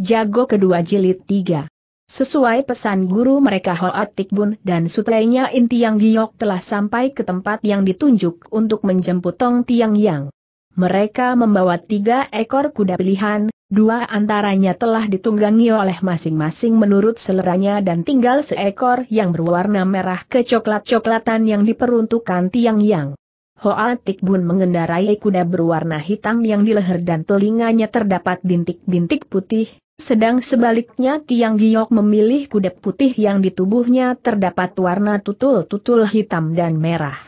Jago kedua jilid tiga. Sesuai pesan guru mereka Hoat Tikbun dan sutrainya Inti Yang Giok telah sampai ke tempat yang ditunjuk untuk menjemput Tong Tiang Yang. Mereka membawa tiga ekor kuda pilihan, dua antaranya telah ditunggangi oleh masing-masing menurut seleranya dan tinggal seekor yang berwarna merah kecoklat-coklatan yang diperuntukkan Tiang Yang. Hoa Tikbun mengendarai kuda berwarna hitam yang di leher dan telinganya terdapat bintik-bintik putih, sedang sebaliknya Tiang Giok memilih kuda putih yang di tubuhnya terdapat warna tutul-tutul hitam dan merah.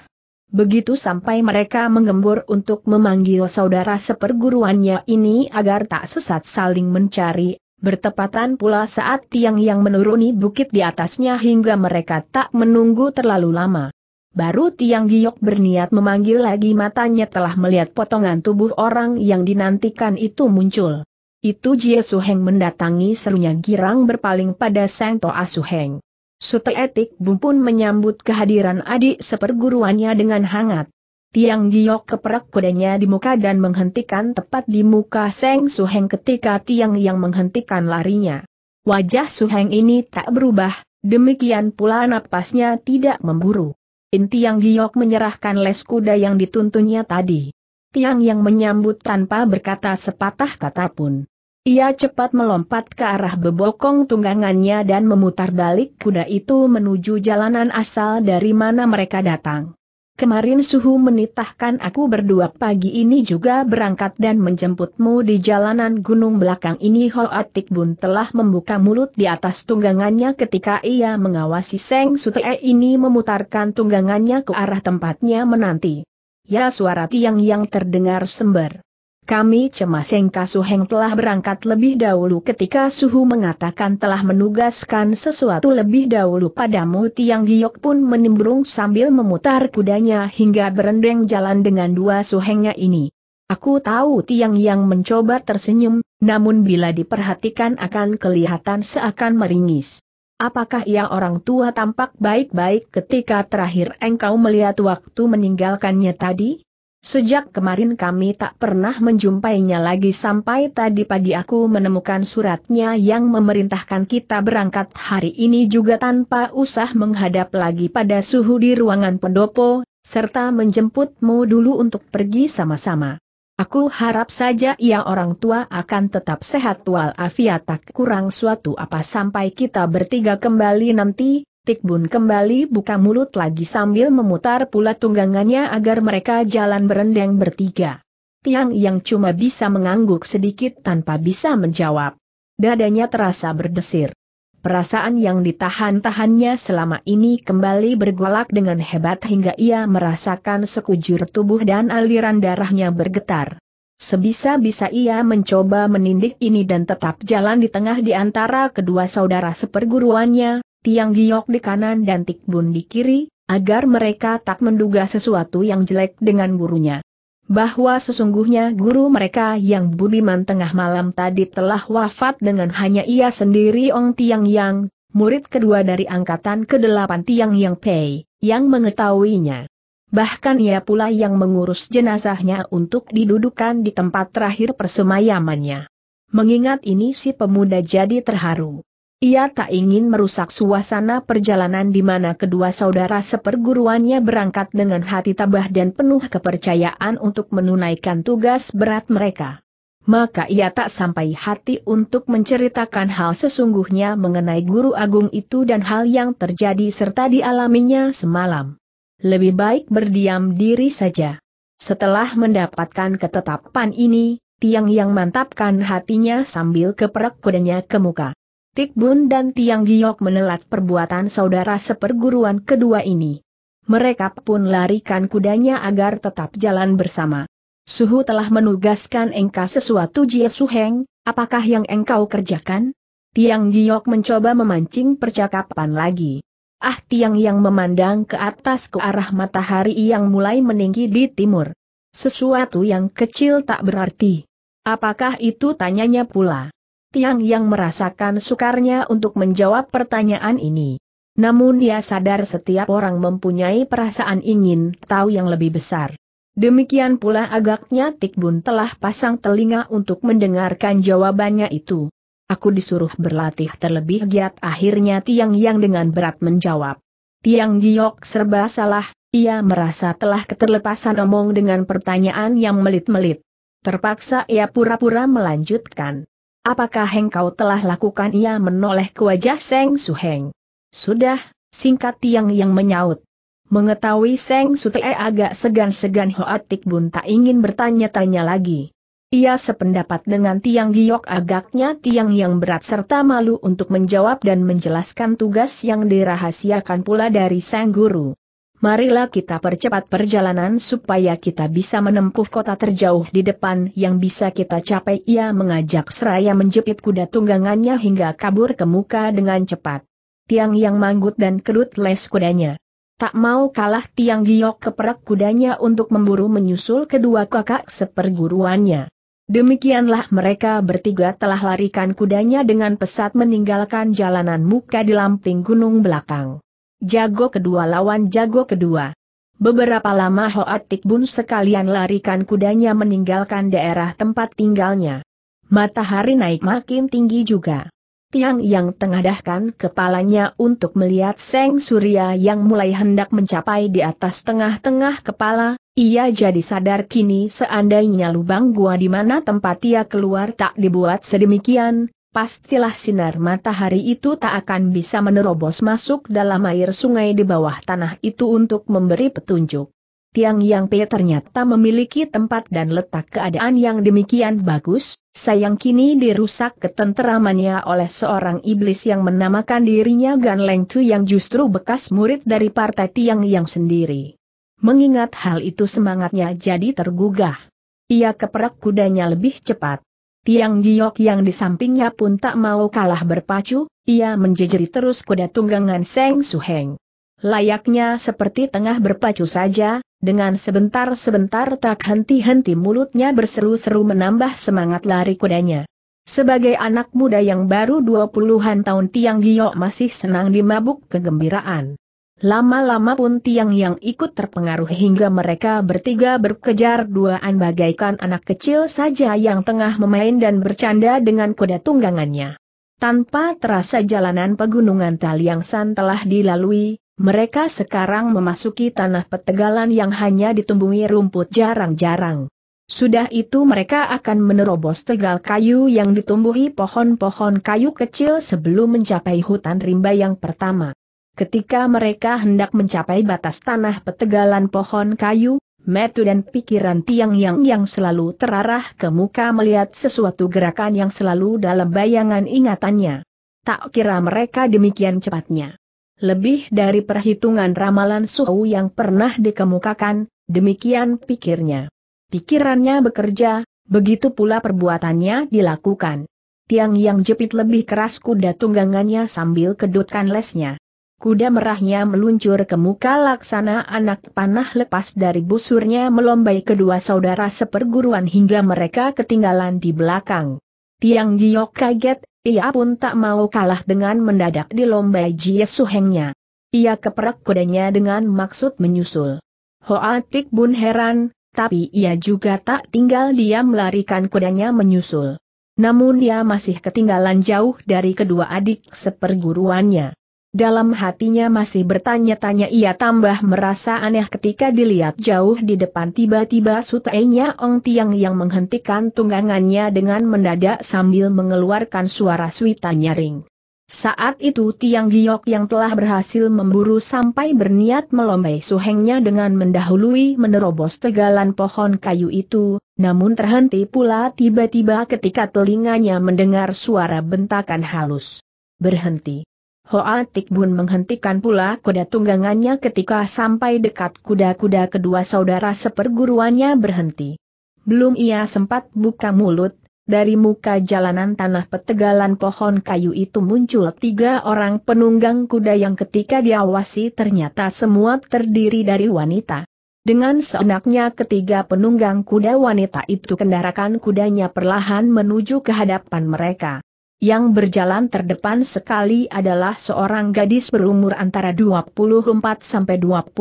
Begitu sampai mereka mengembur untuk memanggil saudara seperguruannya ini agar tak sesat saling mencari, bertepatan pula saat tiang yang menuruni bukit di atasnya hingga mereka tak menunggu terlalu lama. Baru Tiang Giok berniat memanggil lagi matanya telah melihat potongan tubuh orang yang dinantikan itu muncul. Itu Jie Suheng mendatangi serunya girang berpaling pada Sang Toa Suheng. Sute Etik Bum pun menyambut kehadiran adik seperguruannya dengan hangat. Tiang Giok keperak kudanya di muka dan menghentikan tepat di muka Seng Suheng ketika Tiang yang menghentikan larinya. Wajah Suheng ini tak berubah, demikian pula napasnya tidak memburu. In Tiang giok menyerahkan les kuda yang dituntunnya tadi. Tiang yang menyambut tanpa berkata sepatah kata pun. Ia cepat melompat ke arah bebokong tunggangannya dan memutar balik kuda itu menuju jalanan asal dari mana mereka datang. Kemarin suhu menitahkan aku berdua pagi ini juga berangkat dan menjemputmu di jalanan gunung belakang ini Hoatik Bun telah membuka mulut di atas tunggangannya ketika ia mengawasi Seng Sute ini memutarkan tunggangannya ke arah tempatnya menanti. Ya suara tiang yang terdengar sember. Kami cemas Seng suheng telah berangkat lebih dahulu ketika Suhu mengatakan telah menugaskan sesuatu lebih dahulu padamu Tiang Giok pun menimbrung sambil memutar kudanya hingga berendeng jalan dengan dua suhengnya ini. Aku tahu Tiang yang mencoba tersenyum, namun bila diperhatikan akan kelihatan seakan meringis. Apakah ia orang tua tampak baik-baik ketika terakhir engkau melihat waktu meninggalkannya tadi? Sejak kemarin kami tak pernah menjumpainya lagi sampai tadi pagi aku menemukan suratnya yang memerintahkan kita berangkat hari ini juga tanpa usah menghadap lagi pada suhu di ruangan pendopo, serta menjemputmu dulu untuk pergi sama-sama. Aku harap saja ia orang tua akan tetap sehat walafiat tak kurang suatu apa sampai kita bertiga kembali nanti, Tikbun kembali buka mulut lagi sambil memutar pula tunggangannya agar mereka jalan berendeng bertiga. Tiang yang cuma bisa mengangguk sedikit tanpa bisa menjawab. Dadanya terasa berdesir. Perasaan yang ditahan-tahannya selama ini kembali bergolak dengan hebat hingga ia merasakan sekujur tubuh dan aliran darahnya bergetar. Sebisa-bisa ia mencoba menindik ini dan tetap jalan di tengah di antara kedua saudara seperguruannya, Tiang Giok di kanan dan Tikbun di kiri, agar mereka tak menduga sesuatu yang jelek dengan gurunya. Bahwa sesungguhnya guru mereka yang budiman tengah malam tadi telah wafat dengan hanya ia sendiri Ong Tiang Yang, murid kedua dari angkatan ke-8 Tiang Yang Pei, yang mengetahuinya. Bahkan ia pula yang mengurus jenazahnya untuk didudukan di tempat terakhir persemayamannya. Mengingat ini si pemuda jadi terharu. Ia tak ingin merusak suasana perjalanan di mana kedua saudara seperguruannya berangkat dengan hati tabah dan penuh kepercayaan untuk menunaikan tugas berat mereka. Maka ia tak sampai hati untuk menceritakan hal sesungguhnya mengenai guru agung itu dan hal yang terjadi serta dialaminya semalam. Lebih baik berdiam diri saja. Setelah mendapatkan ketetapan ini, Tiang yang mantapkan hatinya sambil keperak kudanya ke muka. Tik Bun dan Tiang Giok menelat perbuatan saudara seperguruan kedua ini. Mereka pun larikan kudanya agar tetap jalan bersama. Suhu telah menugaskan engkau sesuatu Jie Suheng, apakah yang engkau kerjakan? Tiang Giok mencoba memancing percakapan lagi. Ah Tiang yang memandang ke atas ke arah matahari yang mulai meninggi di timur. Sesuatu yang kecil tak berarti. Apakah itu tanyanya pula? Tiang yang merasakan sukarnya untuk menjawab pertanyaan ini. Namun ia sadar setiap orang mempunyai perasaan ingin tahu yang lebih besar. Demikian pula agaknya Tikbun telah pasang telinga untuk mendengarkan jawabannya itu. Aku disuruh berlatih terlebih giat akhirnya Tiang yang dengan berat menjawab. Tiang Giok serba salah, ia merasa telah keterlepasan omong dengan pertanyaan yang melit-melit. Terpaksa ia pura-pura melanjutkan. Apakah engkau telah lakukan ia menoleh ke wajah Seng Suheng? Sudah, singkat Tiang yang menyaut. Mengetahui Seng Te agak segan-segan Hoatik Bun tak ingin bertanya-tanya lagi. Ia sependapat dengan Tiang Giok agaknya Tiang yang berat serta malu untuk menjawab dan menjelaskan tugas yang dirahasiakan pula dari Sang Guru marilah kita percepat perjalanan supaya kita bisa menempuh kota terjauh di depan yang bisa kita capai. Ia mengajak seraya menjepit kuda tunggangannya hingga kabur ke muka dengan cepat. Tiang yang manggut dan kedut les kudanya. Tak mau kalah tiang giok keperak kudanya untuk memburu menyusul kedua kakak seperguruannya. Demikianlah mereka bertiga telah larikan kudanya dengan pesat meninggalkan jalanan muka di lamping gunung belakang jago kedua lawan jago kedua. Beberapa lama Hoatik Tik Bun sekalian larikan kudanya meninggalkan daerah tempat tinggalnya. Matahari naik makin tinggi juga. Tiang yang tengadahkan kepalanya untuk melihat Seng Surya yang mulai hendak mencapai di atas tengah-tengah kepala, ia jadi sadar kini seandainya lubang gua di mana tempat ia keluar tak dibuat sedemikian, pastilah sinar matahari itu tak akan bisa menerobos masuk dalam air sungai di bawah tanah itu untuk memberi petunjuk. Tiang Yang Pe ternyata memiliki tempat dan letak keadaan yang demikian bagus, sayang kini dirusak ketenteramannya oleh seorang iblis yang menamakan dirinya Gan Leng Tu yang justru bekas murid dari partai Tiang Yang sendiri. Mengingat hal itu semangatnya jadi tergugah. Ia keperak kudanya lebih cepat. Tiang Giok yang di sampingnya pun tak mau kalah berpacu, ia menjejeri terus kuda tunggangan Seng Suheng. Layaknya seperti tengah berpacu saja, dengan sebentar-sebentar tak henti-henti mulutnya berseru-seru menambah semangat lari kudanya. Sebagai anak muda yang baru dua puluhan tahun Tiang Giok masih senang dimabuk kegembiraan. Lama-lama pun tiang yang ikut terpengaruh hingga mereka bertiga berkejar duaan bagaikan anak kecil saja yang tengah memain dan bercanda dengan kuda tunggangannya. Tanpa terasa jalanan pegunungan Taliangsan telah dilalui, mereka sekarang memasuki tanah petegalan yang hanya ditumbuhi rumput jarang-jarang. Sudah itu mereka akan menerobos tegal kayu yang ditumbuhi pohon-pohon kayu kecil sebelum mencapai hutan rimba yang pertama. Ketika mereka hendak mencapai batas tanah petegalan pohon kayu, metu dan pikiran Tiang Yang yang selalu terarah ke muka melihat sesuatu gerakan yang selalu dalam bayangan ingatannya. Tak kira mereka demikian cepatnya. Lebih dari perhitungan ramalan Suhu yang pernah dikemukakan, demikian pikirnya. Pikirannya bekerja, begitu pula perbuatannya dilakukan. Tiang yang jepit lebih keras kuda tunggangannya sambil kedutkan lesnya. Kuda merahnya meluncur ke muka laksana anak panah lepas dari busurnya melombai kedua saudara seperguruan hingga mereka ketinggalan di belakang. Tiang Giok kaget, ia pun tak mau kalah dengan mendadak di dilombai Jie Suhengnya. Ia keperak kudanya dengan maksud menyusul. Hoa Tik Bun heran, tapi ia juga tak tinggal diam melarikan kudanya menyusul. Namun dia masih ketinggalan jauh dari kedua adik seperguruannya. Dalam hatinya masih bertanya-tanya ia tambah merasa aneh ketika dilihat jauh di depan tiba-tiba sutainya Ong Tiang yang menghentikan tunggangannya dengan mendadak sambil mengeluarkan suara suita nyaring. Saat itu Tiang Giok yang telah berhasil memburu sampai berniat melombai suhengnya dengan mendahului menerobos tegalan pohon kayu itu, namun terhenti pula tiba-tiba ketika telinganya mendengar suara bentakan halus. Berhenti. Hoa bun menghentikan pula kuda tunggangannya ketika sampai dekat kuda-kuda kedua saudara seperguruannya berhenti. Belum ia sempat buka mulut, dari muka jalanan tanah petegalan pohon kayu itu muncul tiga orang penunggang kuda yang ketika diawasi ternyata semua terdiri dari wanita. Dengan seenaknya ketiga penunggang kuda wanita itu kendarakan kudanya perlahan menuju ke hadapan mereka. Yang berjalan terdepan sekali adalah seorang gadis berumur antara 24 sampai 25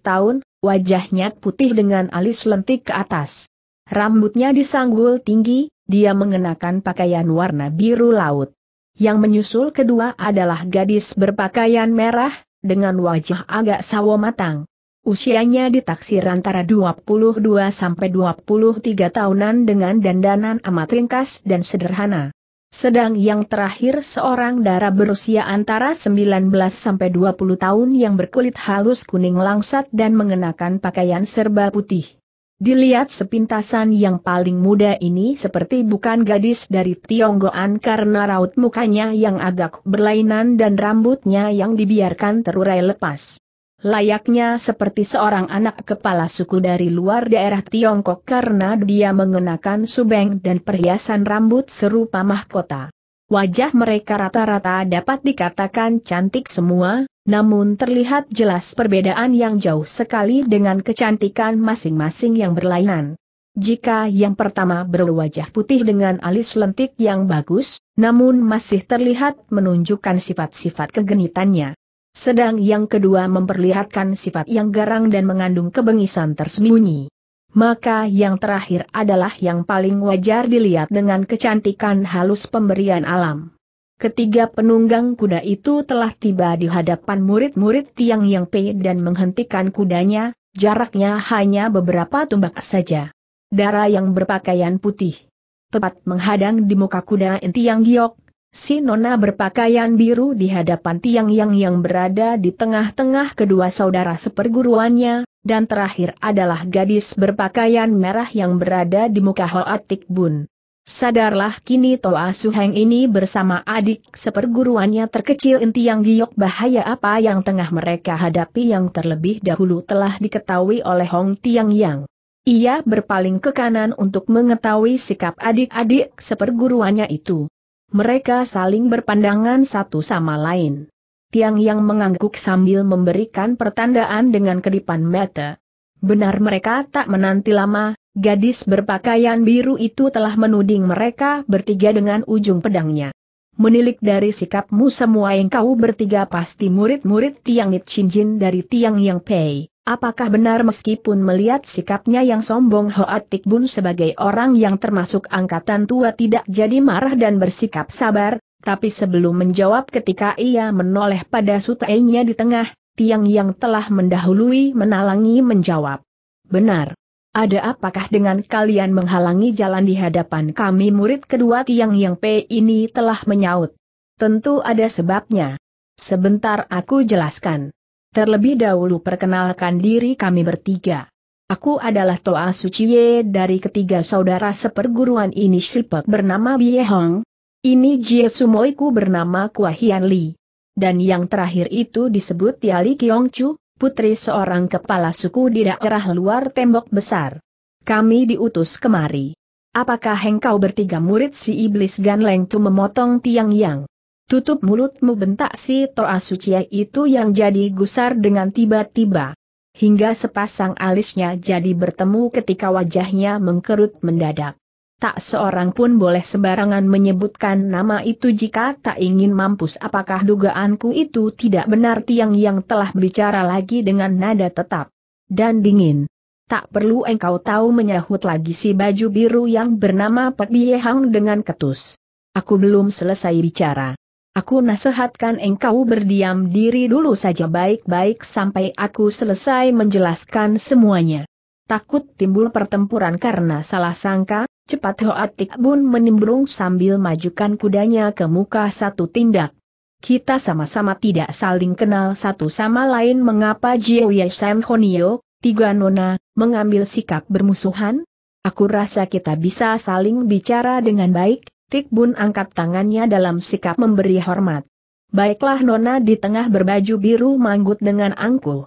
tahun, wajahnya putih dengan alis lentik ke atas. Rambutnya disanggul tinggi, dia mengenakan pakaian warna biru laut. Yang menyusul kedua adalah gadis berpakaian merah, dengan wajah agak sawo matang. Usianya ditaksir antara 22 sampai 23 tahunan dengan dandanan amat ringkas dan sederhana. Sedang yang terakhir seorang darah berusia antara 19 sampai 20 tahun yang berkulit halus kuning langsat dan mengenakan pakaian serba putih. Dilihat sepintasan yang paling muda ini seperti bukan gadis dari Tionggoan karena raut mukanya yang agak berlainan dan rambutnya yang dibiarkan terurai lepas layaknya seperti seorang anak kepala suku dari luar daerah Tiongkok karena dia mengenakan subeng dan perhiasan rambut serupa mahkota. Wajah mereka rata-rata dapat dikatakan cantik semua, namun terlihat jelas perbedaan yang jauh sekali dengan kecantikan masing-masing yang berlainan. Jika yang pertama berwajah putih dengan alis lentik yang bagus, namun masih terlihat menunjukkan sifat-sifat kegenitannya. Sedang yang kedua memperlihatkan sifat yang garang dan mengandung kebengisan tersembunyi. Maka yang terakhir adalah yang paling wajar dilihat dengan kecantikan halus pemberian alam. Ketiga penunggang kuda itu telah tiba di hadapan murid-murid Tiang Yang Pei dan menghentikan kudanya, jaraknya hanya beberapa tumbak saja. Darah yang berpakaian putih. Tepat menghadang di muka kuda Tiang Giok, Si Nona berpakaian biru di hadapan tiang yang yang berada di tengah-tengah kedua saudara seperguruannya, dan terakhir adalah gadis berpakaian merah yang berada di muka Hoatik Bun. Sadarlah kini Toa Suheng ini bersama adik seperguruannya terkecil inti yang giok bahaya apa yang tengah mereka hadapi yang terlebih dahulu telah diketahui oleh Hong Tiang Yang. Ia berpaling ke kanan untuk mengetahui sikap adik-adik seperguruannya itu. Mereka saling berpandangan satu sama lain. Tiang yang mengangguk sambil memberikan pertandaan dengan kedipan mata. Benar mereka tak menanti lama, gadis berpakaian biru itu telah menuding mereka bertiga dengan ujung pedangnya. Menilik dari sikapmu semua yang kau bertiga pasti murid-murid Tiang Nit Jin dari Tiang Yang Pei. Apakah benar meskipun melihat sikapnya yang sombong Hoat Tik Bun sebagai orang yang termasuk angkatan tua tidak jadi marah dan bersikap sabar, tapi sebelum menjawab ketika ia menoleh pada sutainya di tengah, Tiang yang telah mendahului menalangi menjawab. Benar. Ada apakah dengan kalian menghalangi jalan di hadapan kami murid kedua tiang yang P ini telah menyaut? Tentu ada sebabnya. Sebentar aku jelaskan. Terlebih dahulu perkenalkan diri kami bertiga. Aku adalah Toa Suciye dari ketiga saudara seperguruan ini Shilpek bernama Bie Hong. Ini Jie Sumoiku bernama Kua Hian Li. Dan yang terakhir itu disebut Tiali Kiong Chu, putri seorang kepala suku di daerah luar tembok besar. Kami diutus kemari. Apakah engkau bertiga murid si iblis ganleng tu memotong tiang yang? Tutup mulutmu bentak si toa suci itu yang jadi gusar dengan tiba-tiba. Hingga sepasang alisnya jadi bertemu ketika wajahnya mengkerut mendadak. Tak seorang pun boleh sembarangan menyebutkan nama itu jika tak ingin mampus apakah dugaanku itu tidak benar tiang yang telah bicara lagi dengan nada tetap dan dingin. Tak perlu engkau tahu menyahut lagi si baju biru yang bernama Pek Biehang dengan ketus. Aku belum selesai bicara. Aku nasihatkan engkau berdiam diri dulu saja baik-baik sampai aku selesai menjelaskan semuanya. Takut timbul pertempuran karena salah sangka, Cepat Hoatik Tik Bun menimbrung sambil majukan kudanya ke muka satu tindak. Kita sama-sama tidak saling kenal satu sama lain mengapa Jiwie Sam Honio, tiga nona, mengambil sikap bermusuhan? Aku rasa kita bisa saling bicara dengan baik, Tik Bun angkat tangannya dalam sikap memberi hormat. Baiklah nona di tengah berbaju biru manggut dengan angkuh.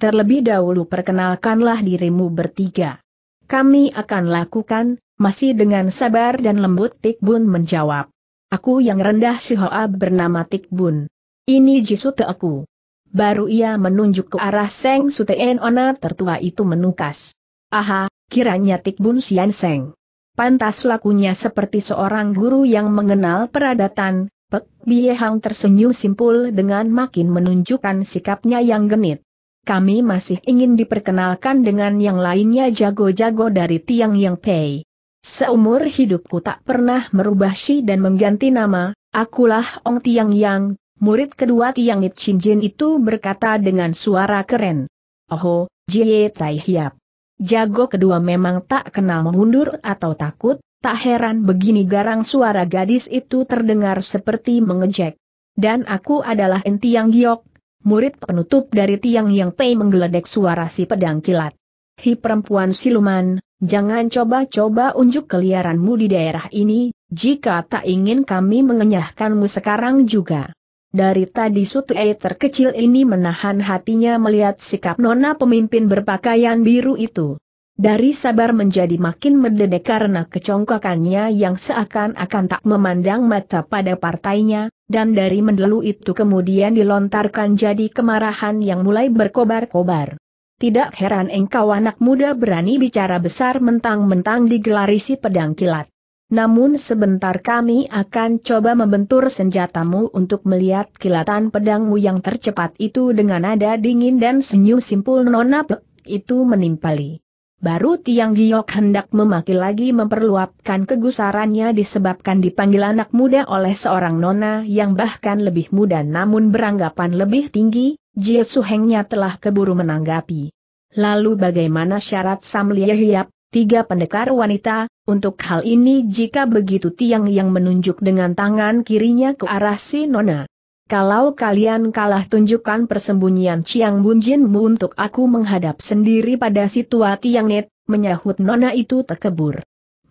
Terlebih dahulu perkenalkanlah dirimu bertiga. Kami akan lakukan, masih dengan sabar dan lembut Tikbun menjawab. Aku yang rendah si Hoab bernama Tikbun. Ini Jisute aku. Baru ia menunjuk ke arah Seng Suteen Ona tertua itu menukas. Aha, kiranya Tikbun Sian Seng. Pantas lakunya seperti seorang guru yang mengenal peradatan, Pek Hang tersenyum simpul dengan makin menunjukkan sikapnya yang genit. Kami masih ingin diperkenalkan dengan yang lainnya jago-jago dari Tiang Yang Pei. Seumur hidupku tak pernah merubah si dan mengganti nama, akulah Ong Tiang Yang, murid kedua Tiang It Chin Jin itu berkata dengan suara keren. Oho, Jie Tai Hiap. Jago kedua memang tak kenal mundur atau takut, tak heran begini garang suara gadis itu terdengar seperti mengejek. Dan aku adalah Entiang Giok, murid penutup dari Tiang Yang Pei menggeledek suara si pedang kilat. Hi perempuan siluman, Jangan coba-coba unjuk keliaranmu di daerah ini, jika tak ingin kami mengenyahkanmu sekarang juga. Dari tadi Sutue terkecil ini menahan hatinya melihat sikap nona pemimpin berpakaian biru itu. Dari sabar menjadi makin mendedek karena kecongkakannya yang seakan-akan tak memandang mata pada partainya, dan dari mendelu itu kemudian dilontarkan jadi kemarahan yang mulai berkobar-kobar tidak heran engkau anak muda berani bicara besar mentang-mentang digelarisi pedang kilat. Namun sebentar kami akan coba membentur senjatamu untuk melihat kilatan pedangmu yang tercepat itu dengan nada dingin dan senyum simpul nona itu menimpali. Baru Tiang Giok hendak memaki lagi memperluapkan kegusarannya disebabkan dipanggil anak muda oleh seorang nona yang bahkan lebih muda namun beranggapan lebih tinggi, Jie Suhengnya telah keburu menanggapi. Lalu bagaimana syarat Sam Lie Hiap, tiga pendekar wanita, untuk hal ini jika begitu Tiang yang menunjuk dengan tangan kirinya ke arah si nona. Kalau kalian kalah tunjukkan persembunyian Chiang Bunjinmu untuk aku menghadap sendiri pada situasi yang net, menyahut nona itu terkebur.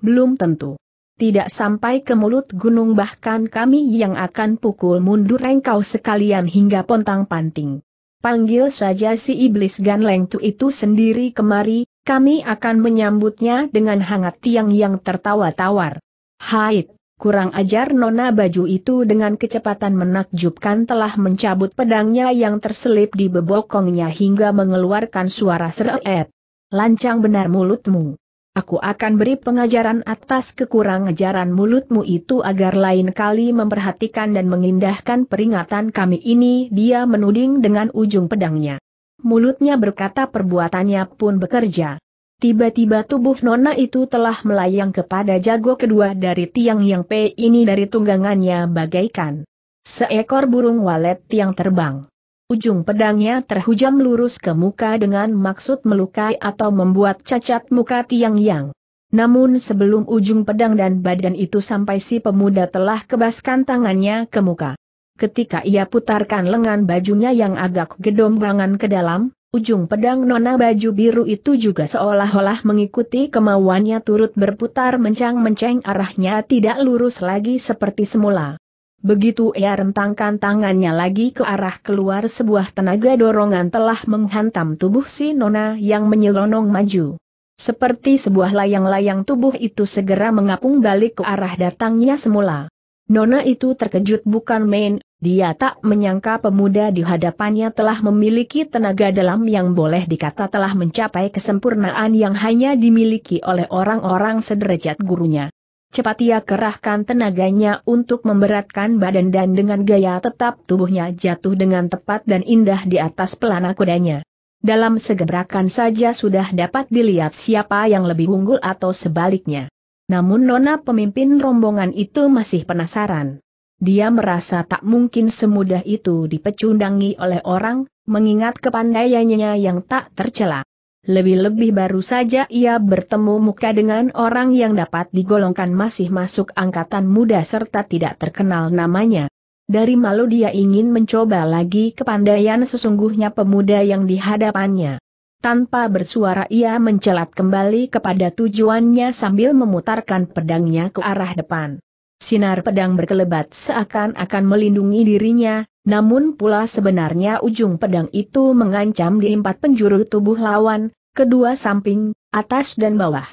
Belum tentu. Tidak sampai ke mulut gunung bahkan kami yang akan pukul mundur engkau sekalian hingga pontang panting. Panggil saja si iblis ganleng tu itu sendiri kemari, kami akan menyambutnya dengan hangat tiang yang tertawa tawar. Haid! Kurang ajar Nona baju itu dengan kecepatan menakjubkan telah mencabut pedangnya yang terselip di bebokongnya hingga mengeluarkan suara seret. Lancang benar mulutmu. Aku akan beri pengajaran atas kekurang ajaran mulutmu itu agar lain kali memperhatikan dan mengindahkan peringatan kami ini dia menuding dengan ujung pedangnya. Mulutnya berkata perbuatannya pun bekerja. Tiba-tiba tubuh nona itu telah melayang kepada jago kedua dari tiang yang P ini dari tunggangannya bagaikan seekor burung walet yang terbang. Ujung pedangnya terhujam lurus ke muka dengan maksud melukai atau membuat cacat muka tiang yang. Namun sebelum ujung pedang dan badan itu sampai si pemuda telah kebaskan tangannya ke muka. Ketika ia putarkan lengan bajunya yang agak gedombangan ke dalam, Ujung pedang nona baju biru itu juga seolah-olah mengikuti kemauannya turut berputar mencang-menceng arahnya tidak lurus lagi seperti semula. Begitu ia rentangkan tangannya lagi ke arah keluar sebuah tenaga dorongan telah menghantam tubuh si nona yang menyelonong maju. Seperti sebuah layang-layang tubuh itu segera mengapung balik ke arah datangnya semula. Nona itu terkejut bukan main, dia tak menyangka pemuda di hadapannya telah memiliki tenaga dalam yang boleh dikata telah mencapai kesempurnaan yang hanya dimiliki oleh orang-orang sederajat gurunya. Cepat ia kerahkan tenaganya untuk memberatkan badan dan dengan gaya tetap tubuhnya jatuh dengan tepat dan indah di atas pelana kudanya. Dalam segebrakan saja sudah dapat dilihat siapa yang lebih unggul atau sebaliknya. Namun nona pemimpin rombongan itu masih penasaran. Dia merasa tak mungkin semudah itu dipecundangi oleh orang, mengingat kepandaiannya yang tak tercela. Lebih-lebih baru saja ia bertemu muka dengan orang yang dapat digolongkan masih masuk angkatan muda serta tidak terkenal namanya. Dari malu dia ingin mencoba lagi kepandaian sesungguhnya pemuda yang dihadapannya. Tanpa bersuara ia mencelat kembali kepada tujuannya sambil memutarkan pedangnya ke arah depan. Sinar pedang berkelebat seakan-akan melindungi dirinya, namun pula sebenarnya ujung pedang itu mengancam di empat penjuru tubuh lawan, kedua samping, atas dan bawah.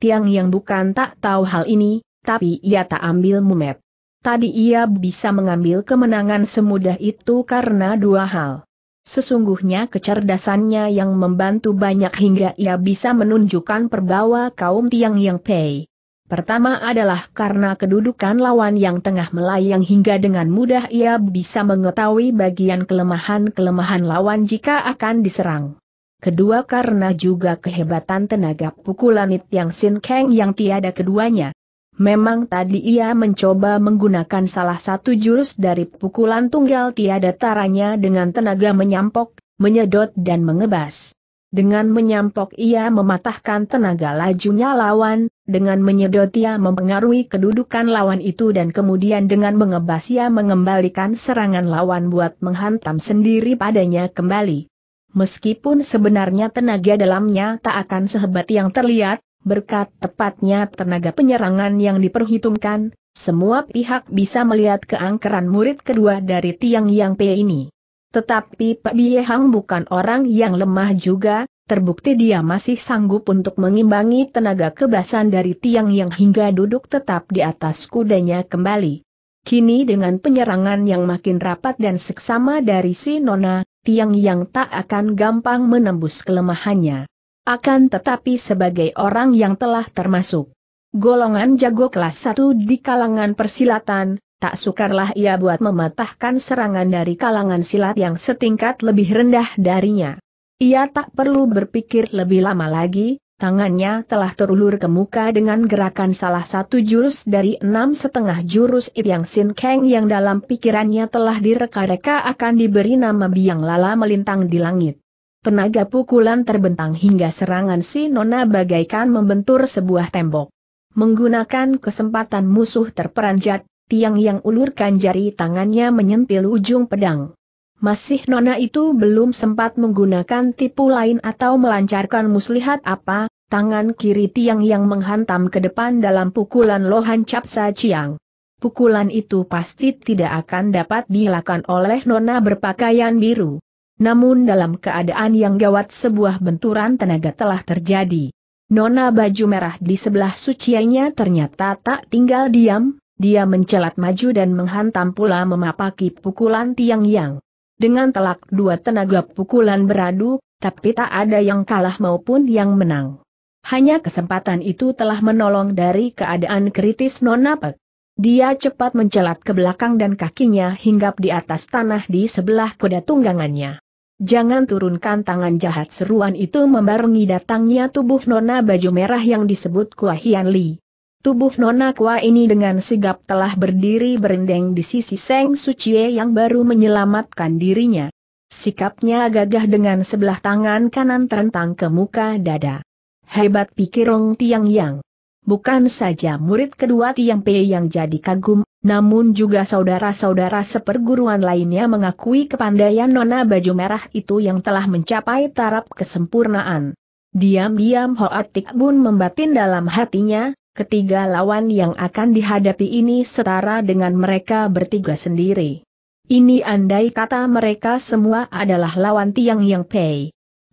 Tiang yang bukan tak tahu hal ini, tapi ia tak ambil mumet. Tadi ia bisa mengambil kemenangan semudah itu karena dua hal. Sesungguhnya kecerdasannya yang membantu banyak hingga ia bisa menunjukkan perbawa kaum tiang yang pei. Pertama adalah karena kedudukan lawan yang tengah melayang hingga dengan mudah ia bisa mengetahui bagian kelemahan-kelemahan lawan jika akan diserang. Kedua karena juga kehebatan tenaga pukulan It Yang Sin Kang yang tiada keduanya. Memang tadi ia mencoba menggunakan salah satu jurus dari pukulan tunggal tiada taranya dengan tenaga menyampok, menyedot dan mengebas. Dengan menyampok ia mematahkan tenaga lajunya lawan, dengan menyedot ia mempengaruhi kedudukan lawan itu dan kemudian dengan mengebas ia mengembalikan serangan lawan buat menghantam sendiri padanya kembali. Meskipun sebenarnya tenaga dalamnya tak akan sehebat yang terlihat, berkat tepatnya tenaga penyerangan yang diperhitungkan, semua pihak bisa melihat keangkeran murid kedua dari Tiang Yang Pe ini. Tetapi Pak Biehang bukan orang yang lemah juga, terbukti dia masih sanggup untuk mengimbangi tenaga kebasan dari tiang yang hingga duduk tetap di atas kudanya kembali. Kini dengan penyerangan yang makin rapat dan seksama dari si Nona, tiang yang tak akan gampang menembus kelemahannya. Akan tetapi sebagai orang yang telah termasuk golongan jago kelas 1 di kalangan persilatan, tak sukarlah ia buat mematahkan serangan dari kalangan silat yang setingkat lebih rendah darinya. Ia tak perlu berpikir lebih lama lagi, tangannya telah terulur ke muka dengan gerakan salah satu jurus dari enam setengah jurus It Yang Sin Kang yang dalam pikirannya telah direka-reka akan diberi nama Biang Lala melintang di langit. Tenaga pukulan terbentang hingga serangan si Nona bagaikan membentur sebuah tembok. Menggunakan kesempatan musuh terperanjat, tiang yang ulurkan jari tangannya menyentil ujung pedang. Masih Nona itu belum sempat menggunakan tipu lain atau melancarkan muslihat apa, tangan kiri Tiang yang menghantam ke depan dalam pukulan Lohan Capsa Ciang. Pukulan itu pasti tidak akan dapat dilakukan oleh Nona berpakaian biru. Namun dalam keadaan yang gawat sebuah benturan tenaga telah terjadi. Nona baju merah di sebelah suciannya ternyata tak tinggal diam, dia mencelat maju dan menghantam pula memapaki pukulan Tiang Yang dengan telak dua tenaga pukulan beradu, tapi tak ada yang kalah maupun yang menang. Hanya kesempatan itu telah menolong dari keadaan kritis Nona Dia cepat mencelat ke belakang dan kakinya hinggap di atas tanah di sebelah kuda tunggangannya. Jangan turunkan tangan jahat seruan itu membarengi datangnya tubuh Nona baju merah yang disebut Kuahian Li. Tubuh Nona kwa ini dengan sigap telah berdiri berendeng di sisi Seng suciye yang baru menyelamatkan dirinya. Sikapnya gagah dengan sebelah tangan kanan terentang ke muka dada. Hebat pikirong Tiang Yang. Bukan saja murid kedua Tiang Pei yang jadi kagum, namun juga saudara-saudara seperguruan lainnya mengakui kepandaian Nona Baju Merah itu yang telah mencapai taraf kesempurnaan. Diam-diam Hoatik Bun membatin dalam hatinya, Ketiga lawan yang akan dihadapi ini setara dengan mereka bertiga sendiri. Ini andai kata mereka semua adalah lawan Tiang Yang Pei.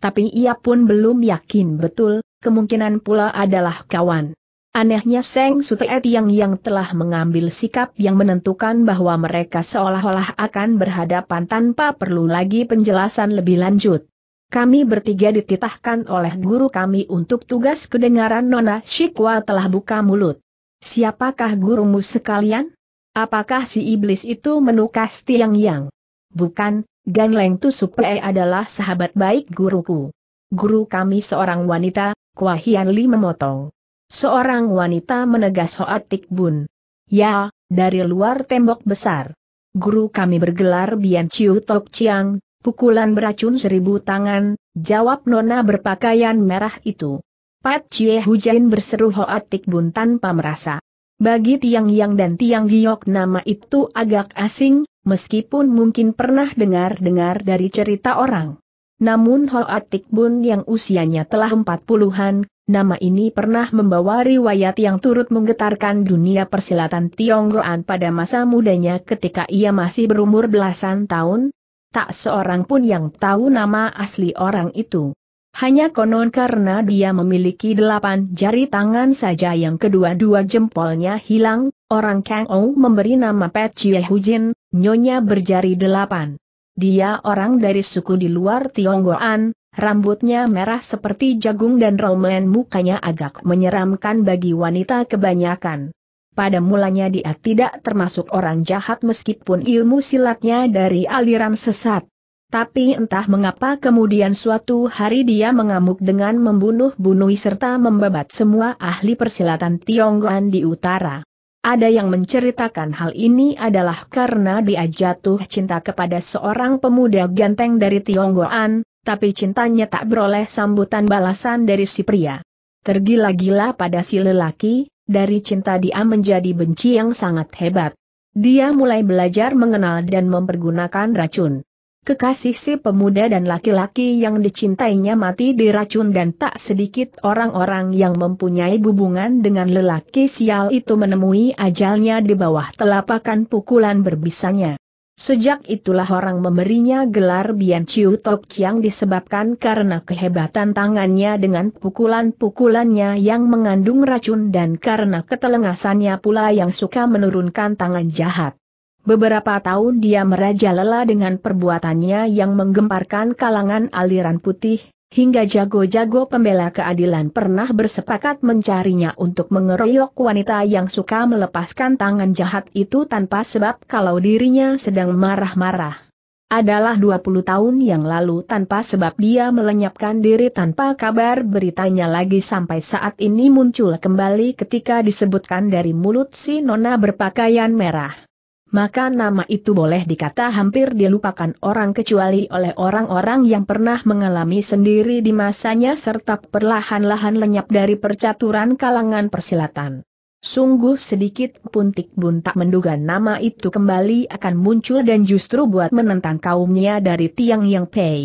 Tapi ia pun belum yakin betul, kemungkinan pula adalah kawan. Anehnya Seng Sutee Tiang yang telah mengambil sikap yang menentukan bahwa mereka seolah-olah akan berhadapan tanpa perlu lagi penjelasan lebih lanjut. Kami bertiga dititahkan oleh guru kami untuk tugas kedengaran Nona Shikwa telah buka mulut. Siapakah gurumu sekalian? Apakah si iblis itu menukas tiang yang? Bukan, Gan Tusuk Pei adalah sahabat baik guruku. Guru kami seorang wanita, Kwa Hian Li memotong. Seorang wanita menegas Hoat Bun. Ya, dari luar tembok besar. Guru kami bergelar Bian Chiu Tok Chiang, Pukulan beracun seribu tangan, jawab nona berpakaian merah itu. Pat Chie Hujain berseru Hoatik Bun tanpa merasa. Bagi Tiang Yang dan Tiang Giok nama itu agak asing, meskipun mungkin pernah dengar-dengar dari cerita orang. Namun Hoatik Bun yang usianya telah empat puluhan, nama ini pernah membawa riwayat yang turut menggetarkan dunia persilatan Tionggoan pada masa mudanya ketika ia masih berumur belasan tahun, tak seorang pun yang tahu nama asli orang itu. Hanya konon karena dia memiliki delapan jari tangan saja yang kedua-dua jempolnya hilang, orang Kang Ou memberi nama Pet Chie Hujin, nyonya berjari delapan. Dia orang dari suku di luar Tionggoan, rambutnya merah seperti jagung dan romen mukanya agak menyeramkan bagi wanita kebanyakan. Pada mulanya dia tidak termasuk orang jahat meskipun ilmu silatnya dari aliran sesat. Tapi entah mengapa kemudian suatu hari dia mengamuk dengan membunuh-bunuh serta membabat semua ahli persilatan Tionggoan di utara. Ada yang menceritakan hal ini adalah karena dia jatuh cinta kepada seorang pemuda ganteng dari Tionggoan, tapi cintanya tak beroleh sambutan balasan dari si pria. Tergila-gila pada si lelaki, dari cinta dia menjadi benci yang sangat hebat. Dia mulai belajar mengenal dan mempergunakan racun. Kekasih si pemuda dan laki-laki yang dicintainya mati diracun dan tak sedikit orang-orang yang mempunyai hubungan dengan lelaki sial itu menemui ajalnya di bawah telapakan pukulan berbisanya. Sejak itulah orang memberinya gelar Bian Chiu Tok Chiang disebabkan karena kehebatan tangannya dengan pukulan-pukulannya yang mengandung racun dan karena ketelengasannya pula yang suka menurunkan tangan jahat. Beberapa tahun dia merajalela dengan perbuatannya yang menggemparkan kalangan aliran putih, Hingga jago-jago pembela keadilan pernah bersepakat mencarinya untuk mengeroyok wanita yang suka melepaskan tangan jahat itu tanpa sebab kalau dirinya sedang marah-marah. Adalah 20 tahun yang lalu tanpa sebab dia melenyapkan diri tanpa kabar beritanya lagi sampai saat ini muncul kembali ketika disebutkan dari mulut si nona berpakaian merah maka nama itu boleh dikata hampir dilupakan orang kecuali oleh orang-orang yang pernah mengalami sendiri di masanya serta perlahan-lahan lenyap dari percaturan kalangan persilatan. Sungguh sedikit pun Tik Bun tak menduga nama itu kembali akan muncul dan justru buat menentang kaumnya dari Tiang Yang Pei.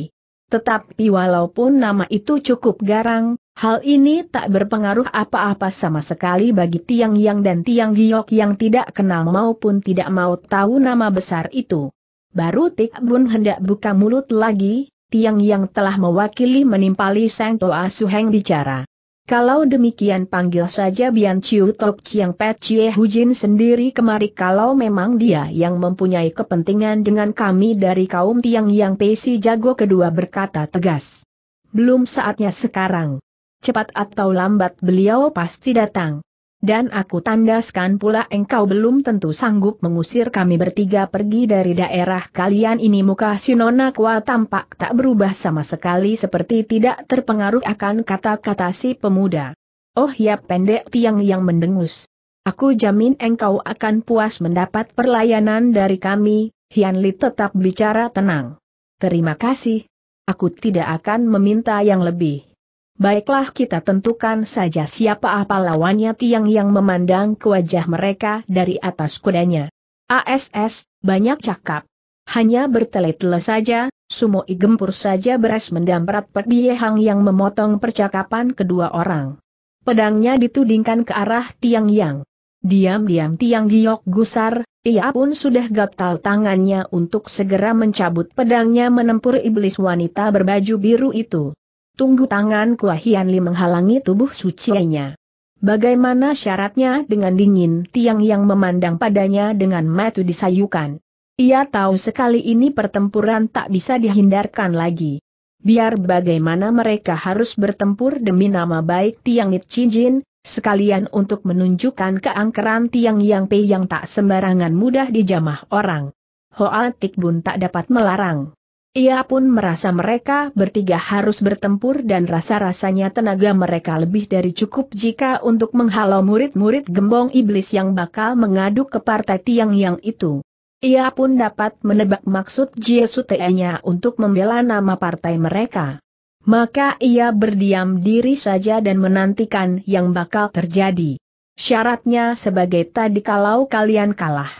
Tetapi walaupun nama itu cukup garang, Hal ini tak berpengaruh apa-apa sama sekali bagi Tiang Yang dan Tiang Giok yang tidak kenal maupun tidak mau tahu nama besar itu. Baru Tik Bun hendak buka mulut lagi, Tiang Yang telah mewakili menimpali Sang Toa Su Heng bicara. Kalau demikian panggil saja Bian Chiu Tok Chiang Pet Chie Hujin sendiri kemari kalau memang dia yang mempunyai kepentingan dengan kami dari kaum Tiang Yang Pesi Jago kedua berkata tegas. Belum saatnya sekarang cepat atau lambat beliau pasti datang. Dan aku tandaskan pula engkau belum tentu sanggup mengusir kami bertiga pergi dari daerah kalian ini muka Sinona Kua tampak tak berubah sama sekali seperti tidak terpengaruh akan kata-kata si pemuda. Oh ya pendek tiang yang mendengus. Aku jamin engkau akan puas mendapat perlayanan dari kami, Hian Li tetap bicara tenang. Terima kasih. Aku tidak akan meminta yang lebih. Baiklah kita tentukan saja siapa apa lawannya tiang yang memandang ke wajah mereka dari atas kudanya. ASS, banyak cakap. Hanya bertele-tele saja, sumo gempur saja beres mendamprat pedihang yang memotong percakapan kedua orang. Pedangnya ditudingkan ke arah tiang yang. Diam-diam tiang giok gusar, ia pun sudah gatal tangannya untuk segera mencabut pedangnya menempur iblis wanita berbaju biru itu. Tunggu tangan Kua Hian Li menghalangi tubuh sucinya. Bagaimana syaratnya dengan dingin tiang yang memandang padanya dengan mata disayukan. Ia tahu sekali ini pertempuran tak bisa dihindarkan lagi. Biar bagaimana mereka harus bertempur demi nama baik tiang Nip Jin, sekalian untuk menunjukkan keangkeran tiang yang pe yang tak sembarangan mudah dijamah orang. Hoa Tik Bun tak dapat melarang. Ia pun merasa mereka bertiga harus bertempur dan rasa-rasanya tenaga mereka lebih dari cukup jika untuk menghalau murid-murid gembong iblis yang bakal mengadu ke partai tiang-yang itu. Ia pun dapat menebak maksud Jiesute-nya untuk membela nama partai mereka. Maka ia berdiam diri saja dan menantikan yang bakal terjadi. Syaratnya sebagai tadi kalau kalian kalah.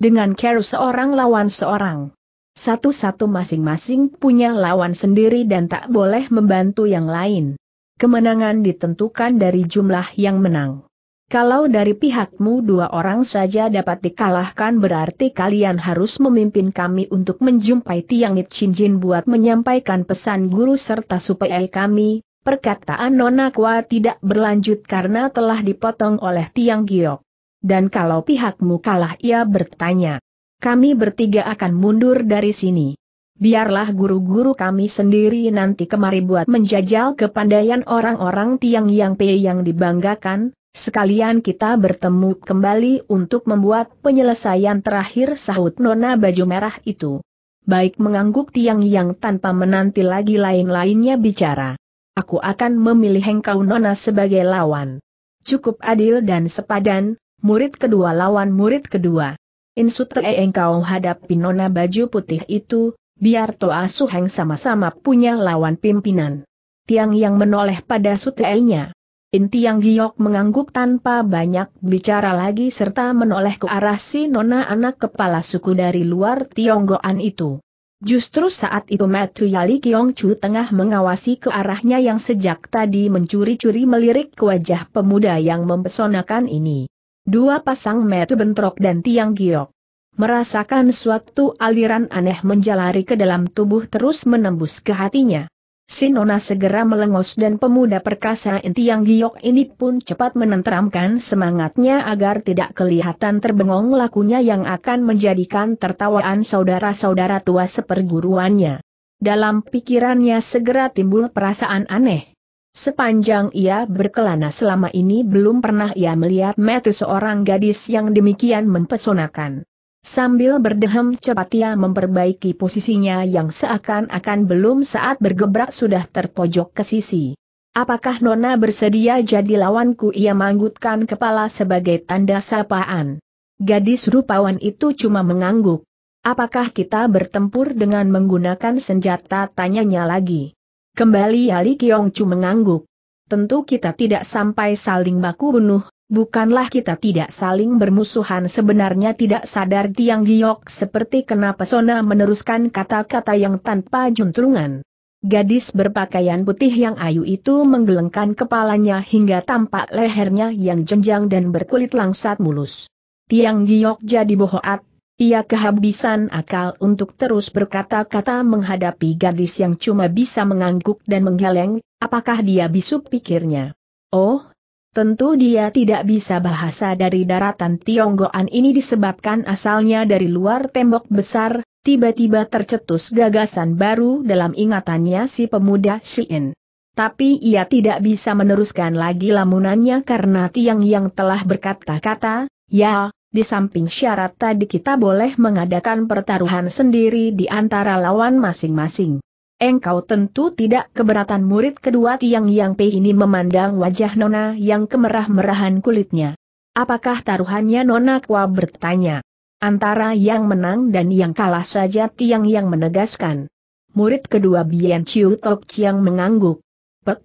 Dengan care seorang lawan seorang. Satu-satu masing-masing punya lawan sendiri dan tak boleh membantu yang lain. Kemenangan ditentukan dari jumlah yang menang. Kalau dari pihakmu dua orang saja dapat dikalahkan berarti kalian harus memimpin kami untuk menjumpai Chin Jin buat menyampaikan pesan guru serta supaya kami, perkataan Nona Kwa tidak berlanjut karena telah dipotong oleh Tiang Giok. Dan kalau pihakmu kalah ia bertanya, kami bertiga akan mundur dari sini. Biarlah guru-guru kami sendiri nanti kemari buat menjajal kepandaian orang-orang tiang yang pe yang dibanggakan, sekalian kita bertemu kembali untuk membuat penyelesaian terakhir sahut nona baju merah itu. Baik mengangguk tiang yang tanpa menanti lagi lain-lainnya bicara. Aku akan memilih engkau nona sebagai lawan. Cukup adil dan sepadan, murid kedua lawan murid kedua. Insute engkau hadapi nona baju putih itu, biar Toa Suheng sama-sama punya lawan pimpinan. Tiang yang menoleh pada sutei-nya. Inti yang giok mengangguk tanpa banyak bicara lagi serta menoleh ke arah si nona anak kepala suku dari luar Tionggoan itu. Justru saat itu Matu Yali Kiong Chu tengah mengawasi ke arahnya yang sejak tadi mencuri-curi melirik ke wajah pemuda yang mempesonakan ini. Dua pasang metu bentrok dan tiang giok. Merasakan suatu aliran aneh menjalari ke dalam tubuh terus menembus ke hatinya. Sinona segera melengos dan pemuda perkasa inti giok ini pun cepat menenteramkan semangatnya agar tidak kelihatan terbengong lakunya yang akan menjadikan tertawaan saudara-saudara tua seperguruannya. Dalam pikirannya segera timbul perasaan aneh. Sepanjang ia berkelana selama ini belum pernah ia melihat mata seorang gadis yang demikian mempesonakan. Sambil berdehem cepat ia memperbaiki posisinya yang seakan-akan belum saat bergebrak sudah terpojok ke sisi. Apakah Nona bersedia jadi lawanku? Ia manggutkan kepala sebagai tanda sapaan. Gadis rupawan itu cuma mengangguk. Apakah kita bertempur dengan menggunakan senjata? Tanyanya lagi. Kembali Ali Kiong Chu mengangguk. Tentu kita tidak sampai saling baku bunuh, bukanlah kita tidak saling bermusuhan sebenarnya tidak sadar Tiang Giok seperti kenapa Sona meneruskan kata-kata yang tanpa juntrungan. Gadis berpakaian putih yang ayu itu menggelengkan kepalanya hingga tampak lehernya yang jenjang dan berkulit langsat mulus. Tiang Giok jadi bohoat, ia kehabisan akal untuk terus berkata-kata menghadapi gadis yang cuma bisa mengangguk dan menggeleng, apakah dia bisu pikirnya. Oh, tentu dia tidak bisa bahasa dari daratan Tionggoan ini disebabkan asalnya dari luar tembok besar, tiba-tiba tercetus gagasan baru dalam ingatannya si pemuda Sheen. Tapi ia tidak bisa meneruskan lagi lamunannya karena tiang yang telah berkata-kata, ya, di samping syarat tadi kita boleh mengadakan pertaruhan sendiri di antara lawan masing-masing. Engkau tentu tidak keberatan murid kedua Tiang Yang Pei ini memandang wajah Nona yang kemerah-merahan kulitnya. Apakah taruhannya Nona Kwa bertanya. Antara yang menang dan yang kalah saja Tiang Yang menegaskan. Murid kedua Bian Chiu Tok Chiang mengangguk. Pek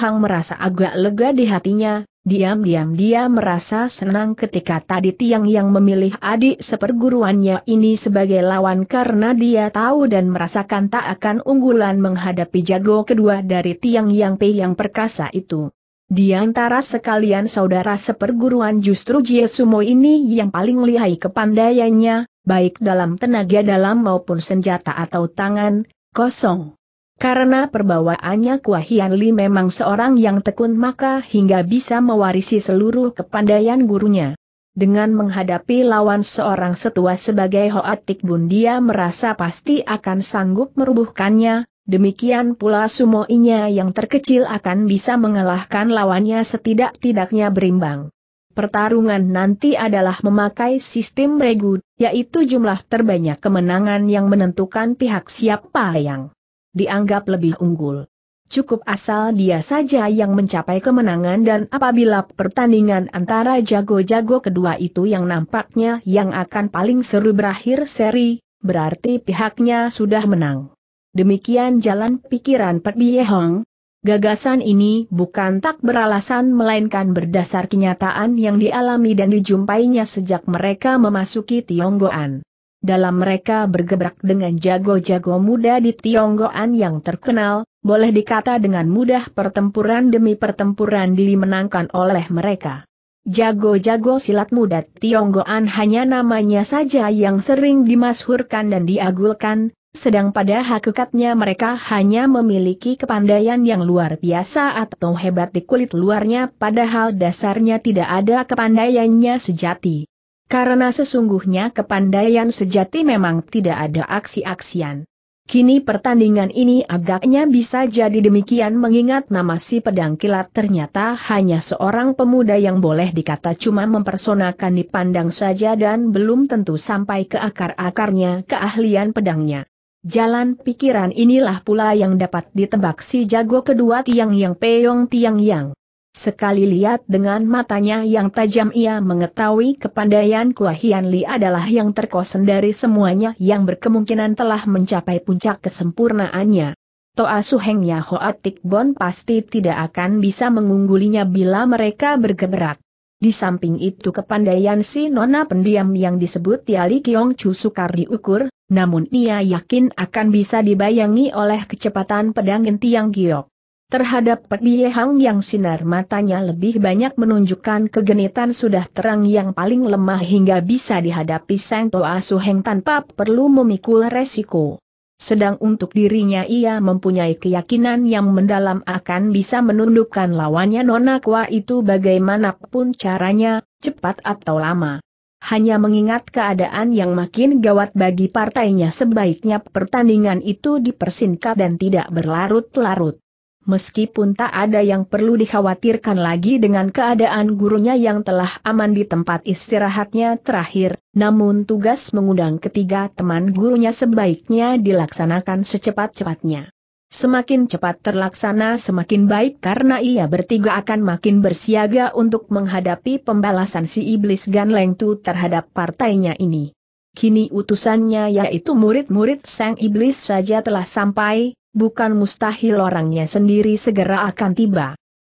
Hang merasa agak lega di hatinya, Diam-diam dia merasa senang ketika tadi Tiang yang memilih adik seperguruannya ini sebagai lawan karena dia tahu dan merasakan tak akan unggulan menghadapi jago kedua dari Tiang yang Pei yang perkasa itu. Di antara sekalian saudara seperguruan justru Jie Sumo ini yang paling lihai kepandaiannya, baik dalam tenaga dalam maupun senjata atau tangan, kosong. Karena perbawaannya kuahian Li memang seorang yang tekun maka hingga bisa mewarisi seluruh kepandaian gurunya. Dengan menghadapi lawan seorang setua sebagai Hoatik Bun dia merasa pasti akan sanggup merubuhkannya, demikian pula sumoinya yang terkecil akan bisa mengalahkan lawannya setidak-tidaknya berimbang. Pertarungan nanti adalah memakai sistem regu, yaitu jumlah terbanyak kemenangan yang menentukan pihak siapa yang dianggap lebih unggul. Cukup asal dia saja yang mencapai kemenangan dan apabila pertandingan antara jago-jago kedua itu yang nampaknya yang akan paling seru berakhir seri, berarti pihaknya sudah menang. Demikian jalan pikiran Bie Hong. Gagasan ini bukan tak beralasan melainkan berdasar kenyataan yang dialami dan dijumpainya sejak mereka memasuki Tionggoan dalam mereka bergebrak dengan jago-jago muda di Tionggoan yang terkenal, boleh dikata dengan mudah pertempuran demi pertempuran dimenangkan oleh mereka. Jago-jago silat muda Tionggoan hanya namanya saja yang sering dimasyhurkan dan diagulkan, sedang pada hakikatnya mereka hanya memiliki kepandaian yang luar biasa atau hebat di kulit luarnya padahal dasarnya tidak ada kepandaiannya sejati. Karena sesungguhnya kepandaian sejati memang tidak ada aksi-aksian. Kini pertandingan ini agaknya bisa jadi demikian mengingat nama si pedang kilat ternyata hanya seorang pemuda yang boleh dikata cuma mempersonakan dipandang saja dan belum tentu sampai ke akar-akarnya keahlian pedangnya. Jalan pikiran inilah pula yang dapat ditebak si jago kedua tiang yang peyong tiang yang. Sekali lihat dengan matanya yang tajam ia mengetahui kepandaian kuahian Li adalah yang terkosen dari semuanya yang berkemungkinan telah mencapai puncak kesempurnaannya. Toa suhengnya Hoatik Bon pasti tidak akan bisa mengunggulinya bila mereka bergerak. Di samping itu kepandaian si Nona pendiam yang disebut Tiali Kiong Chu sukar diukur, namun ia yakin akan bisa dibayangi oleh kecepatan pedang Gentiang Giok. Terhadap Pedi Hang yang sinar matanya lebih banyak menunjukkan kegenitan sudah terang yang paling lemah hingga bisa dihadapi Sang Toa Suheng tanpa perlu memikul resiko. Sedang untuk dirinya ia mempunyai keyakinan yang mendalam akan bisa menundukkan lawannya Nonakwa itu bagaimanapun caranya, cepat atau lama. Hanya mengingat keadaan yang makin gawat bagi partainya sebaiknya pertandingan itu dipersingkat dan tidak berlarut-larut meskipun tak ada yang perlu dikhawatirkan lagi dengan keadaan gurunya yang telah aman di tempat istirahatnya terakhir, namun tugas mengundang ketiga teman gurunya sebaiknya dilaksanakan secepat-cepatnya. Semakin cepat terlaksana semakin baik karena ia bertiga akan makin bersiaga untuk menghadapi pembalasan si iblis ganleng tu terhadap partainya ini kini utusannya yaitu murid-murid sang iblis saja telah sampai, bukan mustahil orangnya sendiri segera akan tiba.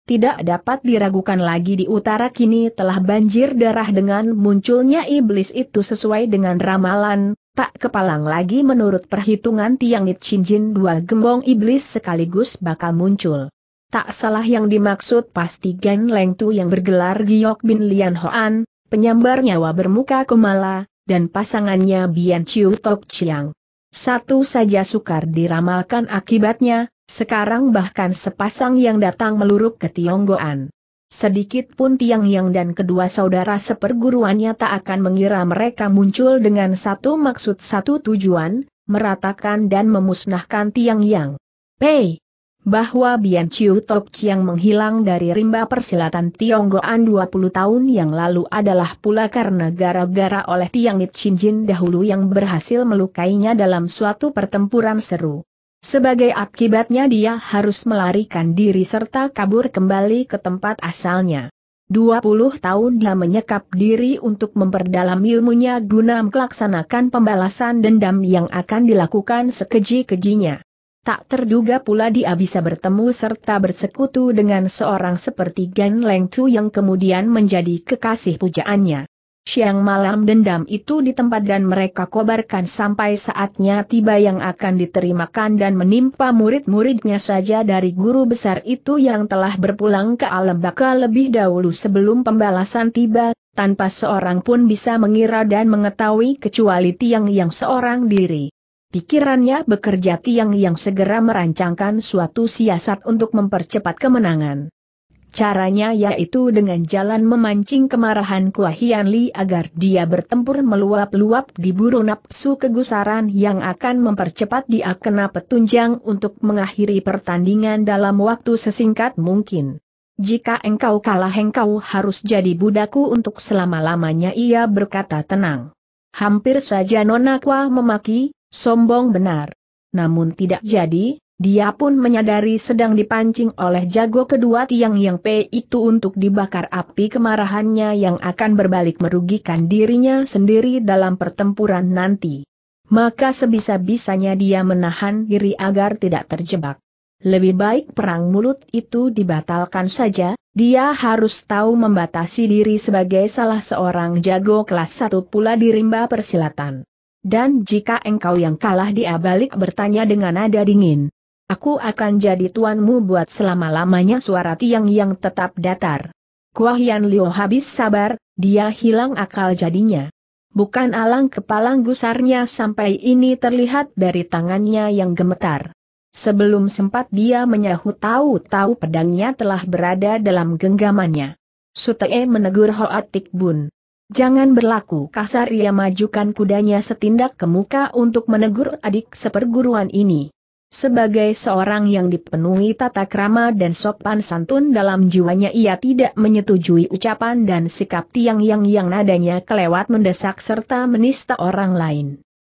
Tidak dapat diragukan lagi di utara kini telah banjir darah dengan munculnya iblis itu sesuai dengan ramalan, tak kepalang lagi menurut perhitungan Tiang Cinjin dua gembong iblis sekaligus bakal muncul. Tak salah yang dimaksud pasti Gen Leng yang bergelar Giok Bin Lian Hoan, penyambar nyawa bermuka kemala, dan pasangannya Bian Chiu Tok Chiang. Satu saja sukar diramalkan akibatnya, sekarang bahkan sepasang yang datang meluruk ke Tionggoan. Sedikit pun Tiang Yang dan kedua saudara seperguruannya tak akan mengira mereka muncul dengan satu maksud satu tujuan, meratakan dan memusnahkan Tiang Yang. Pei, bahwa Bian Chiu Tok Chiang menghilang dari rimba persilatan Tionggoan 20 tahun yang lalu adalah pula karena gara-gara oleh Tiang Nit Chin Jin dahulu yang berhasil melukainya dalam suatu pertempuran seru. Sebagai akibatnya dia harus melarikan diri serta kabur kembali ke tempat asalnya. 20 tahun dia menyekap diri untuk memperdalam ilmunya guna melaksanakan pembalasan dendam yang akan dilakukan sekeji-kejinya. Tak terduga pula dia bisa bertemu serta bersekutu dengan seorang seperti Gan Leng Chu yang kemudian menjadi kekasih pujaannya. Siang malam dendam itu ditempat dan mereka kobarkan sampai saatnya tiba yang akan diterimakan dan menimpa murid-muridnya saja dari guru besar itu yang telah berpulang ke alam baka lebih dahulu sebelum pembalasan tiba, tanpa seorang pun bisa mengira dan mengetahui kecuali tiang yang seorang diri. Pikirannya bekerja tiang yang segera merancangkan suatu siasat untuk mempercepat kemenangan. Caranya yaitu dengan jalan memancing kemarahan Kuahian Li agar dia bertempur meluap-luap di buru nafsu kegusaran yang akan mempercepat dia kena petunjang untuk mengakhiri pertandingan dalam waktu sesingkat mungkin. Jika engkau kalah engkau harus jadi budaku untuk selama-lamanya ia berkata tenang. Hampir saja Nona Kua memaki, Sombong benar. Namun tidak jadi, dia pun menyadari sedang dipancing oleh jago kedua tiang yang P itu untuk dibakar api kemarahannya yang akan berbalik merugikan dirinya sendiri dalam pertempuran nanti. Maka sebisa-bisanya dia menahan diri agar tidak terjebak. Lebih baik perang mulut itu dibatalkan saja, dia harus tahu membatasi diri sebagai salah seorang jago kelas satu pula di rimba persilatan. Dan jika engkau yang kalah dia balik bertanya dengan nada dingin. Aku akan jadi tuanmu buat selama-lamanya suara tiang yang tetap datar. Kuahian Liu habis sabar, dia hilang akal jadinya. Bukan alang kepalang gusarnya sampai ini terlihat dari tangannya yang gemetar. Sebelum sempat dia menyahut tahu-tahu pedangnya telah berada dalam genggamannya. Sutee menegur Hoatik Atik Bun. Jangan berlaku kasar ia majukan kudanya setindak ke muka untuk menegur adik seperguruan ini. Sebagai seorang yang dipenuhi tata krama dan sopan santun dalam jiwanya ia tidak menyetujui ucapan dan sikap tiang yang yang nadanya kelewat mendesak serta menista orang lain.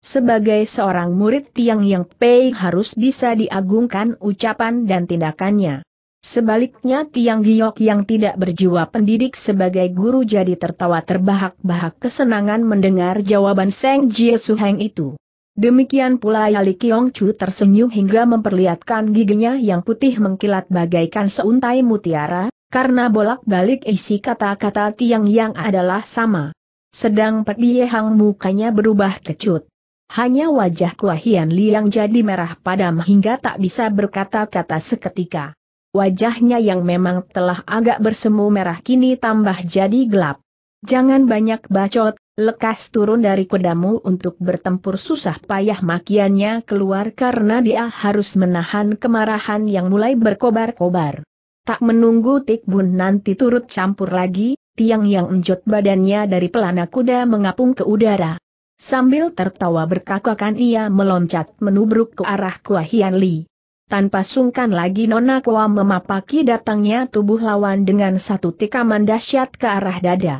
Sebagai seorang murid tiang yang pei harus bisa diagungkan ucapan dan tindakannya. Sebaliknya Tiang Giok yang tidak berjiwa pendidik sebagai guru jadi tertawa terbahak-bahak kesenangan mendengar jawaban Seng Jie heng itu. Demikian pula Yali Kiong Chu tersenyum hingga memperlihatkan giginya yang putih mengkilat bagaikan seuntai mutiara, karena bolak-balik isi kata-kata Tiang yang adalah sama. Sedang Pek Hang mukanya berubah kecut. Hanya wajah Kuahian Liang jadi merah padam hingga tak bisa berkata-kata seketika wajahnya yang memang telah agak bersemu merah kini tambah jadi gelap. Jangan banyak bacot, lekas turun dari kudamu untuk bertempur susah payah makiannya keluar karena dia harus menahan kemarahan yang mulai berkobar-kobar. Tak menunggu Tikbun nanti turut campur lagi, tiang yang enjot badannya dari pelana kuda mengapung ke udara. Sambil tertawa berkakakan ia meloncat menubruk ke arah Kuahian Li. Tanpa sungkan lagi Nona Kuam memapaki datangnya tubuh lawan dengan satu tikaman dahsyat ke arah dada.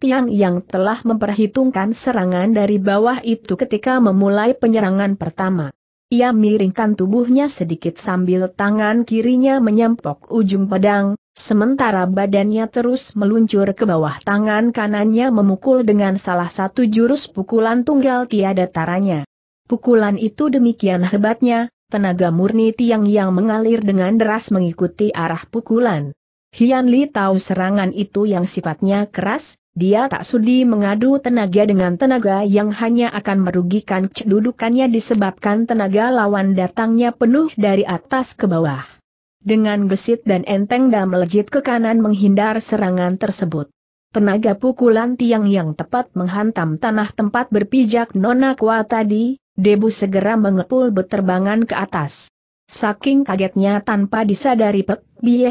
Tiang yang telah memperhitungkan serangan dari bawah itu ketika memulai penyerangan pertama. Ia miringkan tubuhnya sedikit sambil tangan kirinya menyempok ujung pedang, sementara badannya terus meluncur ke bawah tangan kanannya memukul dengan salah satu jurus pukulan tunggal tiada taranya. Pukulan itu demikian hebatnya, tenaga murni tiang yang mengalir dengan deras mengikuti arah pukulan. Hian Li tahu serangan itu yang sifatnya keras, dia tak sudi mengadu tenaga dengan tenaga yang hanya akan merugikan kedudukannya disebabkan tenaga lawan datangnya penuh dari atas ke bawah. Dengan gesit dan enteng dan melejit ke kanan menghindar serangan tersebut. Tenaga pukulan tiang yang tepat menghantam tanah tempat berpijak Nona kuat tadi, Debu segera mengepul beterbangan ke atas. Saking kagetnya tanpa disadari Pek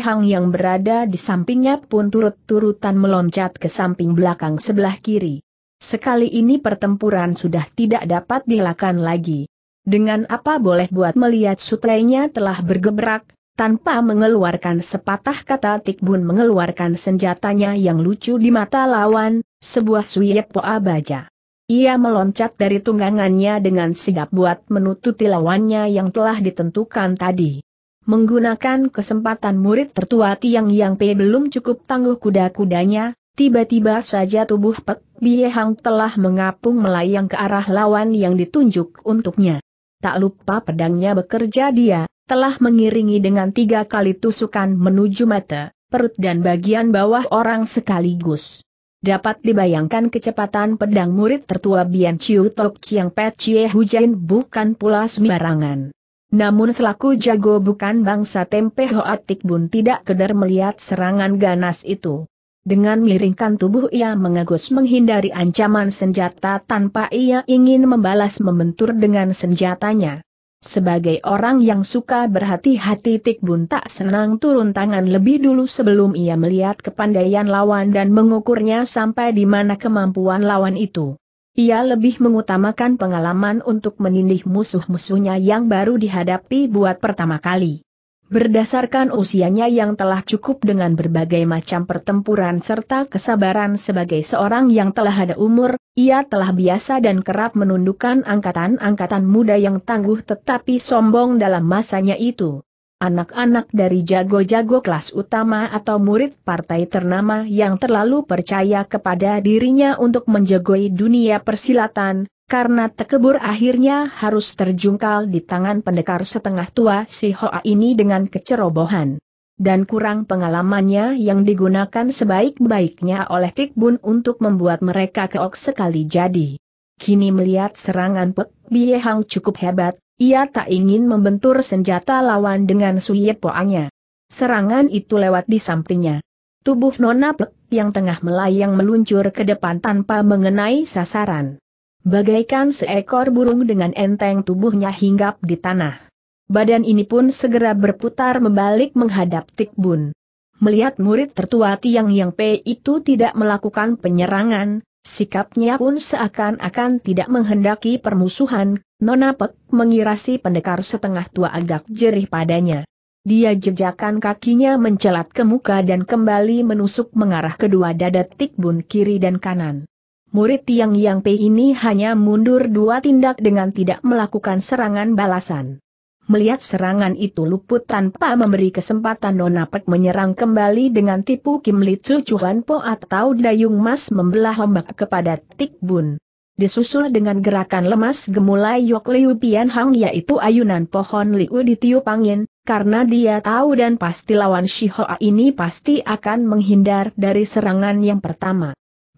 Hang yang berada di sampingnya pun turut-turutan meloncat ke samping belakang sebelah kiri. Sekali ini pertempuran sudah tidak dapat dilakukan lagi. Dengan apa boleh buat melihat suplainya telah bergebrak, tanpa mengeluarkan sepatah kata Tikbun mengeluarkan senjatanya yang lucu di mata lawan, sebuah suyep poa baja. Ia meloncat dari tunggangannya dengan sigap buat menututi lawannya yang telah ditentukan tadi. Menggunakan kesempatan murid tertua Tiang Yang Pe belum cukup tangguh kuda-kudanya, tiba-tiba saja tubuh Pek Bie Hang telah mengapung melayang ke arah lawan yang ditunjuk untuknya. Tak lupa pedangnya bekerja dia, telah mengiringi dengan tiga kali tusukan menuju mata, perut dan bagian bawah orang sekaligus. Dapat dibayangkan kecepatan pedang murid tertua Bian Chiu Tok Chiang Pet Chie Hujain bukan pula sembarangan. Namun selaku jago bukan bangsa tempe Hoatik Bun tidak kedar melihat serangan ganas itu. Dengan miringkan tubuh ia mengagus menghindari ancaman senjata tanpa ia ingin membalas membentur dengan senjatanya. Sebagai orang yang suka berhati-hati Tik Bun tak senang turun tangan lebih dulu sebelum ia melihat kepandaian lawan dan mengukurnya sampai di mana kemampuan lawan itu. Ia lebih mengutamakan pengalaman untuk menindih musuh-musuhnya yang baru dihadapi buat pertama kali. Berdasarkan usianya yang telah cukup dengan berbagai macam pertempuran serta kesabaran sebagai seorang yang telah ada umur, ia telah biasa dan kerap menundukkan angkatan-angkatan muda yang tangguh tetapi sombong dalam masanya itu. Anak-anak dari jago-jago kelas utama atau murid partai ternama yang terlalu percaya kepada dirinya untuk menjagoi dunia persilatan, karena tekebur akhirnya harus terjungkal di tangan pendekar setengah tua si Hoa ini dengan kecerobohan. Dan kurang pengalamannya yang digunakan sebaik-baiknya oleh Tik Bun untuk membuat mereka keok sekali jadi. Kini melihat serangan Pek Bie Hang cukup hebat, ia tak ingin membentur senjata lawan dengan suyepoanya. Serangan itu lewat di sampingnya. Tubuh Nona Pek yang tengah melayang meluncur ke depan tanpa mengenai sasaran. Bagaikan seekor burung dengan enteng tubuhnya hinggap di tanah. Badan ini pun segera berputar membalik menghadap Tikbun. Melihat murid tertua Tiang Yang Pei itu tidak melakukan penyerangan, sikapnya pun seakan-akan tidak menghendaki permusuhan, Nona Pek mengirasi pendekar setengah tua agak jerih padanya. Dia jejakan kakinya mencelat ke muka dan kembali menusuk mengarah kedua dada Tikbun kiri dan kanan murid Tiang Yang Pei ini hanya mundur dua tindak dengan tidak melakukan serangan balasan. Melihat serangan itu luput tanpa memberi kesempatan Pek menyerang kembali dengan tipu Kim Li Chu Chuan Po atau Dayung Mas membelah ombak kepada Tik Bun. Disusul dengan gerakan lemas gemulai Yok Liu Pian Hang yaitu ayunan pohon Liu ditiup angin, karena dia tahu dan pasti lawan Shihoa ini pasti akan menghindar dari serangan yang pertama.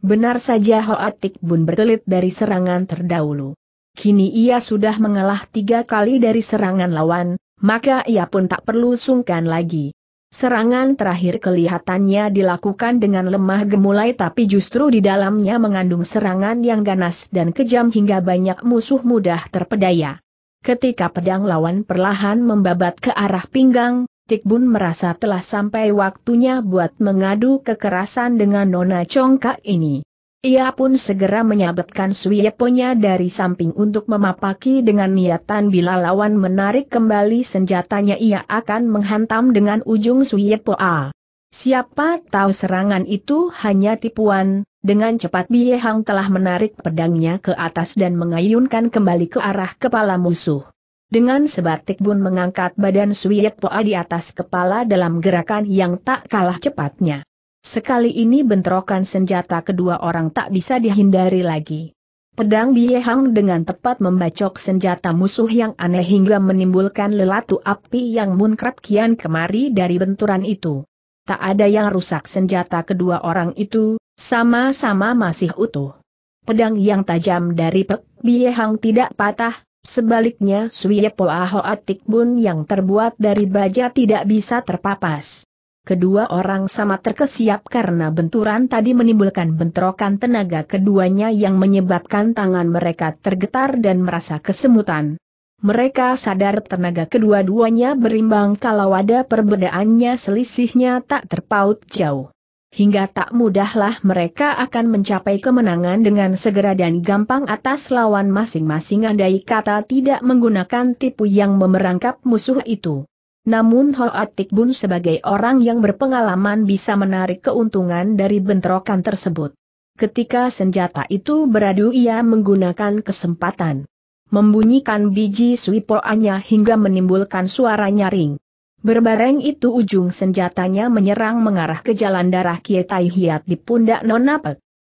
Benar saja Hoatik Bun bertelit dari serangan terdahulu. Kini ia sudah mengalah tiga kali dari serangan lawan, maka ia pun tak perlu sungkan lagi. Serangan terakhir kelihatannya dilakukan dengan lemah gemulai tapi justru di dalamnya mengandung serangan yang ganas dan kejam hingga banyak musuh mudah terpedaya. Ketika pedang lawan perlahan membabat ke arah pinggang, Bun merasa telah sampai waktunya buat mengadu kekerasan dengan Nona Congkak ini. Ia pun segera menyabetkan suyeponya dari samping untuk memapaki dengan niatan bila lawan menarik kembali senjatanya ia akan menghantam dengan ujung suyepo A. Siapa tahu serangan itu hanya tipuan, dengan cepat Biehang telah menarik pedangnya ke atas dan mengayunkan kembali ke arah kepala musuh. Dengan sebatik Bun mengangkat badan Suyet Poa di atas kepala dalam gerakan yang tak kalah cepatnya. Sekali ini bentrokan senjata kedua orang tak bisa dihindari lagi. Pedang Biehang dengan tepat membacok senjata musuh yang aneh hingga menimbulkan lelatu api yang munkrat kian kemari dari benturan itu. Tak ada yang rusak senjata kedua orang itu, sama-sama masih utuh. Pedang yang tajam dari Pek Biehang tidak patah, Sebaliknya Suyepo Atik Bun yang terbuat dari baja tidak bisa terpapas. Kedua orang sama terkesiap karena benturan tadi menimbulkan bentrokan tenaga keduanya yang menyebabkan tangan mereka tergetar dan merasa kesemutan. Mereka sadar tenaga kedua-duanya berimbang kalau ada perbedaannya selisihnya tak terpaut jauh hingga tak mudahlah mereka akan mencapai kemenangan dengan segera dan gampang atas lawan masing-masing andai kata tidak menggunakan tipu yang memerangkap musuh itu. Namun Hoat Bun sebagai orang yang berpengalaman bisa menarik keuntungan dari bentrokan tersebut. Ketika senjata itu beradu ia menggunakan kesempatan. Membunyikan biji suipoannya hingga menimbulkan suara nyaring. Berbareng itu ujung senjatanya menyerang mengarah ke jalan darah Kietai Hiat di pundak Nona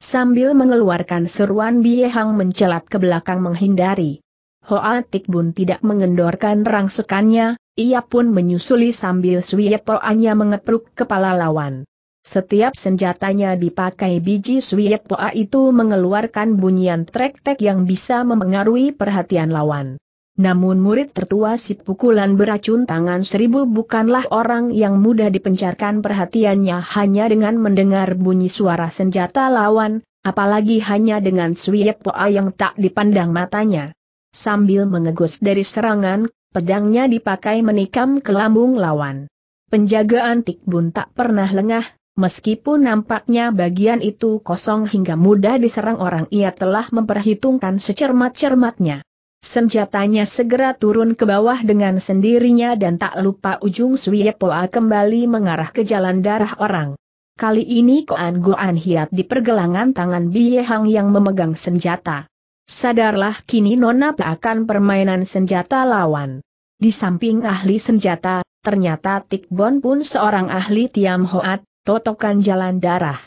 Sambil mengeluarkan seruan Biehang mencelat ke belakang menghindari. Hoa Bun tidak mengendorkan rangsekannya, ia pun menyusuli sambil Suyepoanya mengepruk kepala lawan. Setiap senjatanya dipakai biji Suyepoa itu mengeluarkan bunyian trek-tek yang bisa memengaruhi perhatian lawan. Namun murid tertua si pukulan beracun tangan seribu bukanlah orang yang mudah dipencarkan perhatiannya hanya dengan mendengar bunyi suara senjata lawan, apalagi hanya dengan suyep poa yang tak dipandang matanya. Sambil mengegus dari serangan, pedangnya dipakai menikam ke lambung lawan. Penjagaan Tikbun tak pernah lengah, meskipun nampaknya bagian itu kosong hingga mudah diserang orang ia telah memperhitungkan secermat-cermatnya. Senjatanya segera turun ke bawah dengan sendirinya dan tak lupa ujung Suyepoa kembali mengarah ke jalan darah orang. Kali ini Koan Goan hiat di pergelangan tangan Biyehang yang memegang senjata. Sadarlah kini Nona akan permainan senjata lawan. Di samping ahli senjata, ternyata Tik pun seorang ahli Tiam Hoat, totokan jalan darah.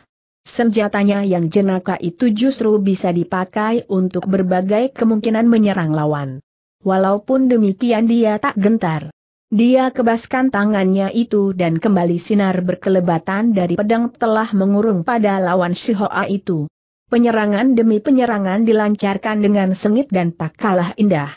Senjatanya yang jenaka itu justru bisa dipakai untuk berbagai kemungkinan menyerang lawan. Walaupun demikian dia tak gentar. Dia kebaskan tangannya itu dan kembali sinar berkelebatan dari pedang telah mengurung pada lawan Shihoa itu. Penyerangan demi penyerangan dilancarkan dengan sengit dan tak kalah indah.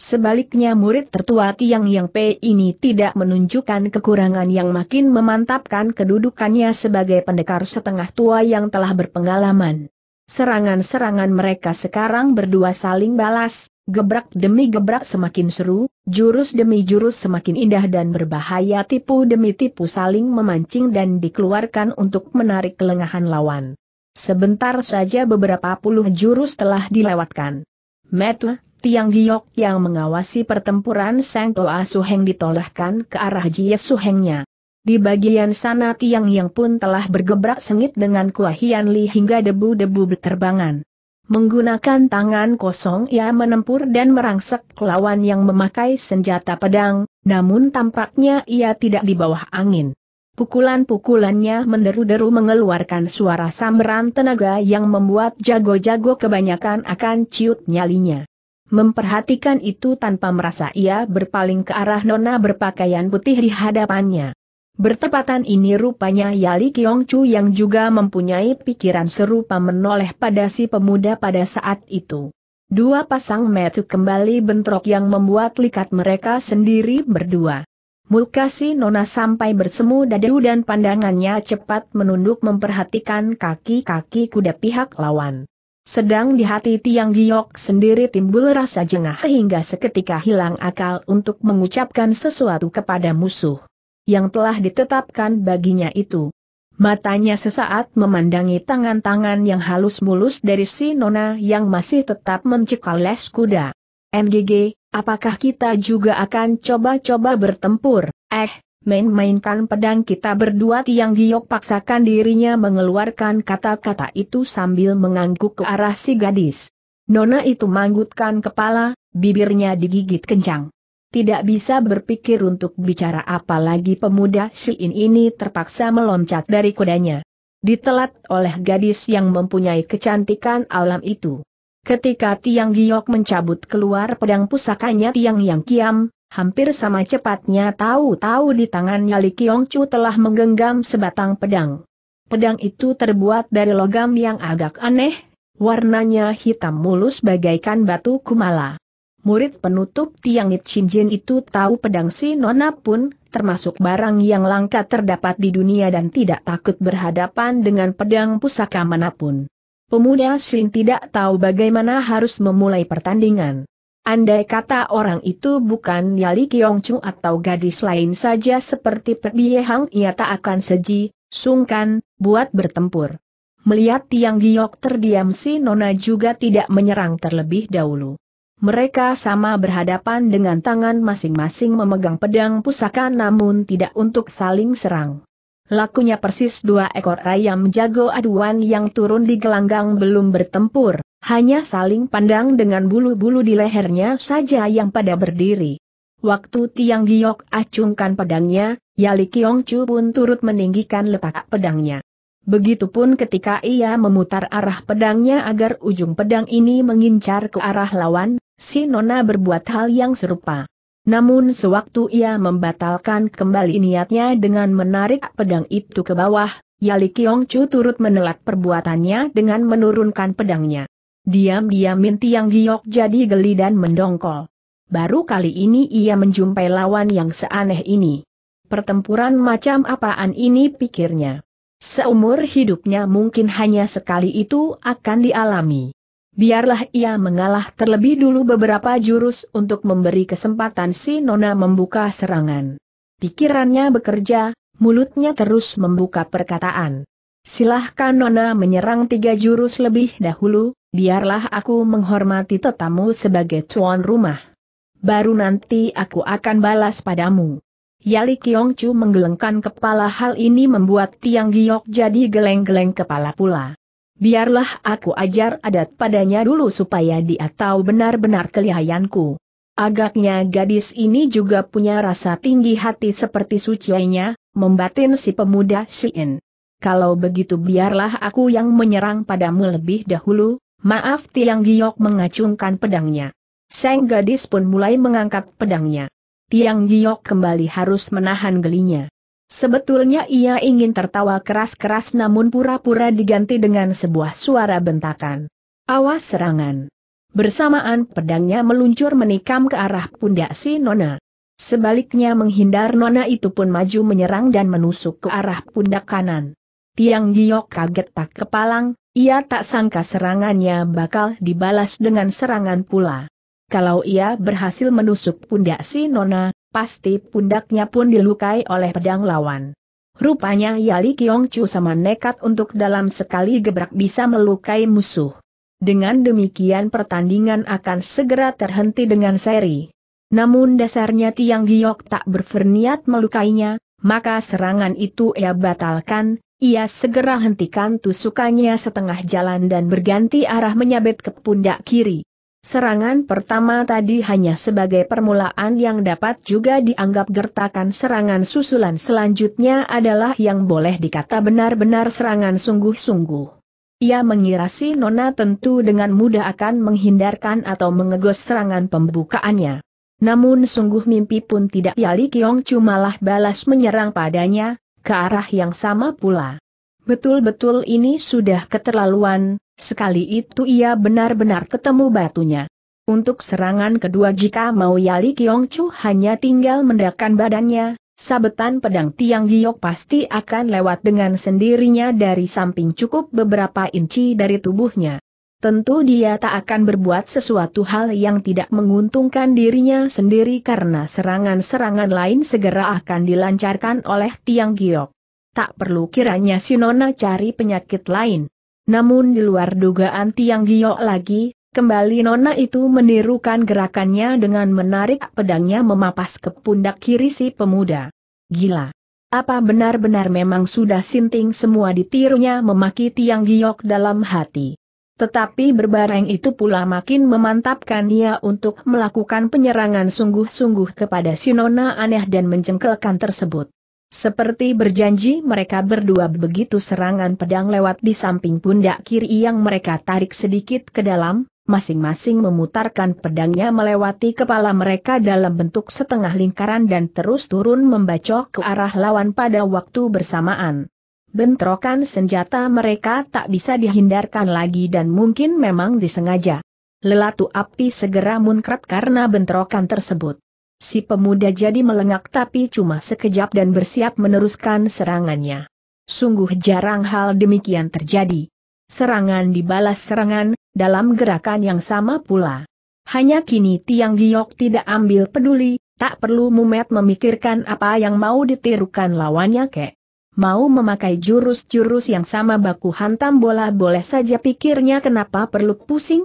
Sebaliknya murid tertua Tiang Yang P ini tidak menunjukkan kekurangan yang makin memantapkan kedudukannya sebagai pendekar setengah tua yang telah berpengalaman. Serangan-serangan mereka sekarang berdua saling balas, gebrak demi gebrak semakin seru, jurus demi jurus semakin indah dan berbahaya tipu demi tipu saling memancing dan dikeluarkan untuk menarik kelengahan lawan. Sebentar saja beberapa puluh jurus telah dilewatkan. Metu, Tiang Giok yang mengawasi pertempuran Sang Toa Suheng ditolehkan ke arah Jie Suhengnya. Di bagian sana tiang yang pun telah bergebrak sengit dengan kuahian Li hingga debu-debu berterbangan. Menggunakan tangan kosong ia menempur dan merangsek lawan yang memakai senjata pedang, namun tampaknya ia tidak di bawah angin. Pukulan-pukulannya menderu-deru mengeluarkan suara samberan tenaga yang membuat jago-jago kebanyakan akan ciut nyalinya. Memperhatikan itu tanpa merasa ia berpaling ke arah nona berpakaian putih di hadapannya. Bertepatan ini rupanya Yali Kiong Chu yang juga mempunyai pikiran serupa menoleh pada si pemuda pada saat itu. Dua pasang metu kembali bentrok yang membuat likat mereka sendiri berdua. Muka si Nona sampai bersemu dadu dan pandangannya cepat menunduk memperhatikan kaki-kaki kuda pihak lawan. Sedang di hati Tiang Giok sendiri timbul rasa jengah hingga seketika hilang akal untuk mengucapkan sesuatu kepada musuh yang telah ditetapkan baginya itu. Matanya sesaat memandangi tangan-tangan yang halus mulus dari si Nona yang masih tetap mencekal les kuda. NGG, apakah kita juga akan coba-coba bertempur? Eh, main-mainkan pedang kita berdua Tiang Giok paksakan dirinya mengeluarkan kata-kata itu sambil mengangguk ke arah si gadis. Nona itu manggutkan kepala, bibirnya digigit kencang. Tidak bisa berpikir untuk bicara apalagi pemuda Siin ini terpaksa meloncat dari kudanya. Ditelat oleh gadis yang mempunyai kecantikan alam itu. Ketika Tiang Giok mencabut keluar pedang pusakanya Tiang Yang Kiam, Hampir sama cepatnya tahu-tahu di tangannya Li Kiong Chu telah menggenggam sebatang pedang. Pedang itu terbuat dari logam yang agak aneh, warnanya hitam mulus bagaikan batu kumala. Murid penutup tiang Nip Jin itu tahu pedang si Nona pun, termasuk barang yang langka terdapat di dunia dan tidak takut berhadapan dengan pedang pusaka manapun. Pemuda Shin tidak tahu bagaimana harus memulai pertandingan. Andai kata orang itu bukan Yali Kiong Chu atau gadis lain saja seperti Perdie Hang ia tak akan seji, sungkan, buat bertempur. Melihat Tiang Giok terdiam si Nona juga tidak menyerang terlebih dahulu. Mereka sama berhadapan dengan tangan masing-masing memegang pedang pusaka namun tidak untuk saling serang. Lakunya persis dua ekor ayam jago aduan yang turun di gelanggang belum bertempur, hanya saling pandang dengan bulu-bulu di lehernya saja yang pada berdiri. Waktu Tiang Giok acungkan pedangnya, Yali Kiong Chu pun turut meninggikan letak pedangnya. Begitupun ketika ia memutar arah pedangnya agar ujung pedang ini mengincar ke arah lawan, si Nona berbuat hal yang serupa. Namun sewaktu ia membatalkan kembali niatnya dengan menarik pedang itu ke bawah, Yali Kiong Chu turut menelat perbuatannya dengan menurunkan pedangnya. Diam-diam Min Tiang Giok jadi geli dan mendongkol. Baru kali ini ia menjumpai lawan yang seaneh ini. Pertempuran macam apaan ini pikirnya. Seumur hidupnya mungkin hanya sekali itu akan dialami biarlah ia mengalah terlebih dulu beberapa jurus untuk memberi kesempatan si Nona membuka serangan. Pikirannya bekerja, mulutnya terus membuka perkataan. Silahkan Nona menyerang tiga jurus lebih dahulu, biarlah aku menghormati tetamu sebagai tuan rumah. Baru nanti aku akan balas padamu. Yali Chu menggelengkan kepala hal ini membuat Tiang Giok jadi geleng-geleng kepala pula biarlah aku ajar adat padanya dulu supaya dia tahu benar-benar kelihayanku. Agaknya gadis ini juga punya rasa tinggi hati seperti suciainya, membatin si pemuda Siin. Kalau begitu biarlah aku yang menyerang padamu lebih dahulu, maaf Tiang Giok mengacungkan pedangnya. Seng gadis pun mulai mengangkat pedangnya. Tiang Giok kembali harus menahan gelinya. Sebetulnya ia ingin tertawa keras-keras namun pura-pura diganti dengan sebuah suara bentakan. Awas serangan. Bersamaan pedangnya meluncur menikam ke arah pundak si Nona. Sebaliknya menghindar Nona itu pun maju menyerang dan menusuk ke arah pundak kanan. Tiang Giok kaget tak kepalang, ia tak sangka serangannya bakal dibalas dengan serangan pula. Kalau ia berhasil menusuk pundak si Nona, pasti pundaknya pun dilukai oleh pedang lawan. Rupanya Yali Kiong Chu sama nekat untuk dalam sekali gebrak bisa melukai musuh. Dengan demikian pertandingan akan segera terhenti dengan seri. Namun dasarnya Tiang Giok tak berferniat melukainya, maka serangan itu ia batalkan, ia segera hentikan tusukannya setengah jalan dan berganti arah menyabet ke pundak kiri. Serangan pertama tadi hanya sebagai permulaan yang dapat juga dianggap gertakan serangan susulan selanjutnya adalah yang boleh dikata benar-benar serangan sungguh-sungguh. Ia mengira si Nona tentu dengan mudah akan menghindarkan atau mengegos serangan pembukaannya. Namun sungguh mimpi pun tidak Yali Kiong cumalah balas menyerang padanya, ke arah yang sama pula. Betul-betul ini sudah keterlaluan, sekali itu ia benar-benar ketemu batunya. Untuk serangan kedua jika mau Yali Kiong Chu hanya tinggal mendakan badannya, sabetan pedang Tiang Giok pasti akan lewat dengan sendirinya dari samping cukup beberapa inci dari tubuhnya. Tentu dia tak akan berbuat sesuatu hal yang tidak menguntungkan dirinya sendiri karena serangan-serangan lain segera akan dilancarkan oleh Tiang Giok tak perlu kiranya si Nona cari penyakit lain. Namun di luar dugaan Tiang Gio lagi, kembali Nona itu menirukan gerakannya dengan menarik pedangnya memapas ke pundak kiri si pemuda. Gila! Apa benar-benar memang sudah sinting semua ditirunya memaki Tiang Giok dalam hati. Tetapi berbareng itu pula makin memantapkan ia untuk melakukan penyerangan sungguh-sungguh kepada Nona aneh dan mencengkelkan tersebut. Seperti berjanji mereka berdua begitu serangan pedang lewat di samping pundak kiri yang mereka tarik sedikit ke dalam, masing-masing memutarkan pedangnya melewati kepala mereka dalam bentuk setengah lingkaran dan terus turun membacok ke arah lawan pada waktu bersamaan. Bentrokan senjata mereka tak bisa dihindarkan lagi dan mungkin memang disengaja. Lelatu api segera munkrat karena bentrokan tersebut. Si pemuda jadi melengak tapi cuma sekejap dan bersiap meneruskan serangannya. Sungguh jarang hal demikian terjadi. Serangan dibalas serangan, dalam gerakan yang sama pula. Hanya kini Tiang Giok tidak ambil peduli, tak perlu Mumet memikirkan apa yang mau ditirukan lawannya kek. Mau memakai jurus-jurus yang sama baku hantam bola boleh saja pikirnya kenapa perlu pusing?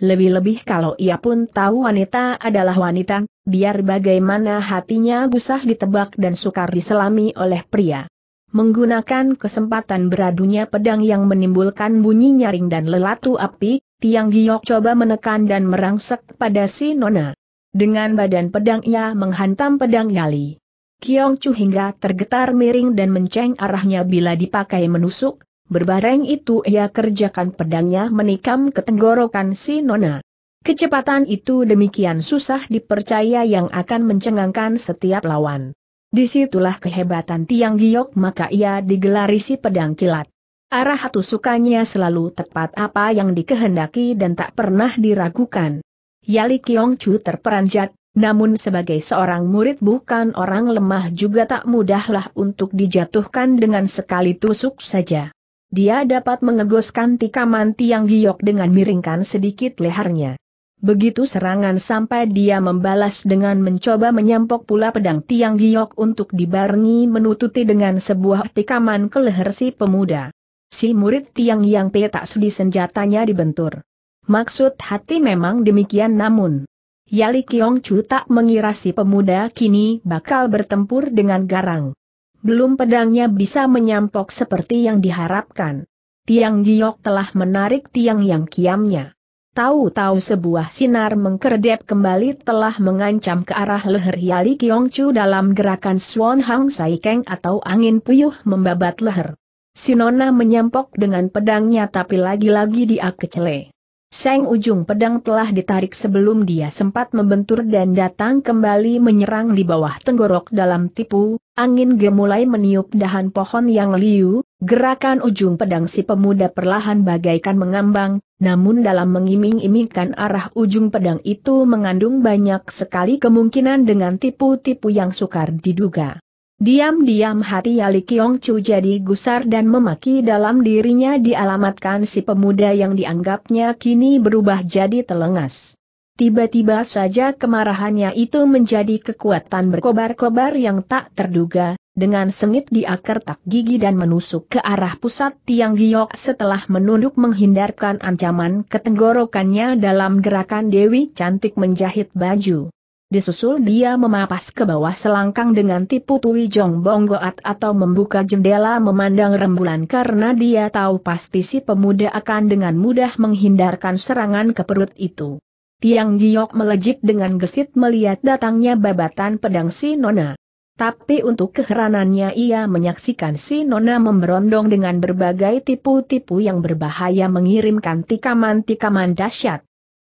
Lebih-lebih kalau ia pun tahu wanita adalah wanita, biar bagaimana hatinya gusah ditebak dan sukar diselami oleh pria. Menggunakan kesempatan beradunya pedang yang menimbulkan bunyi nyaring dan lelatu api, Tiang Giok coba menekan dan merangsek pada si Nona. Dengan badan pedang ia menghantam pedang nyali. Kiong Chu hingga tergetar miring dan menceng arahnya bila dipakai menusuk, Berbareng itu ia kerjakan pedangnya menikam ke tenggorokan si Nona. Kecepatan itu demikian susah dipercaya yang akan mencengangkan setiap lawan. Disitulah kehebatan Tiang Giok maka ia digelari si pedang kilat. Arah tusukannya selalu tepat apa yang dikehendaki dan tak pernah diragukan. Yali Kiong Chu terperanjat, namun sebagai seorang murid bukan orang lemah juga tak mudahlah untuk dijatuhkan dengan sekali tusuk saja. Dia dapat mengegoskan tikaman tiang giok dengan miringkan sedikit lehernya. Begitu serangan sampai dia membalas dengan mencoba menyampok pula pedang tiang giok untuk dibarengi menututi dengan sebuah tikaman ke leher si pemuda. Si murid tiang yang petak sudi senjatanya dibentur. Maksud hati memang demikian namun. Yali Kiong Chu tak mengira si pemuda kini bakal bertempur dengan garang belum pedangnya bisa menyampok seperti yang diharapkan. Tiang giok telah menarik tiang yang kiamnya. Tahu-tahu sebuah sinar mengkerdep kembali telah mengancam ke arah leher Yali Kiong Chu dalam gerakan Swan Hang Sai Keng atau angin puyuh membabat leher. Sinona menyampok dengan pedangnya tapi lagi-lagi dia kecele. Seng ujung pedang telah ditarik sebelum dia sempat membentur dan datang kembali menyerang di bawah tenggorok dalam tipu, angin gemulai meniup dahan pohon yang liu, gerakan ujung pedang si pemuda perlahan bagaikan mengambang, namun dalam mengiming-imingkan arah ujung pedang itu mengandung banyak sekali kemungkinan dengan tipu-tipu yang sukar diduga. Diam-diam hati Yali Kiong Chu jadi gusar dan memaki dalam dirinya dialamatkan si pemuda yang dianggapnya kini berubah jadi telengas. Tiba-tiba saja kemarahannya itu menjadi kekuatan berkobar-kobar yang tak terduga, dengan sengit dia kertak gigi dan menusuk ke arah pusat tiang giok setelah menunduk menghindarkan ancaman ketenggorokannya dalam gerakan Dewi Cantik menjahit baju. Disusul dia memapas ke bawah selangkang dengan tipu tuli jong bonggoat atau membuka jendela memandang rembulan karena dia tahu pasti si pemuda akan dengan mudah menghindarkan serangan ke perut itu. Tiang Giok melejit dengan gesit melihat datangnya babatan pedang si Nona. Tapi untuk keheranannya ia menyaksikan si Nona memberondong dengan berbagai tipu-tipu yang berbahaya mengirimkan tikaman-tikaman dahsyat.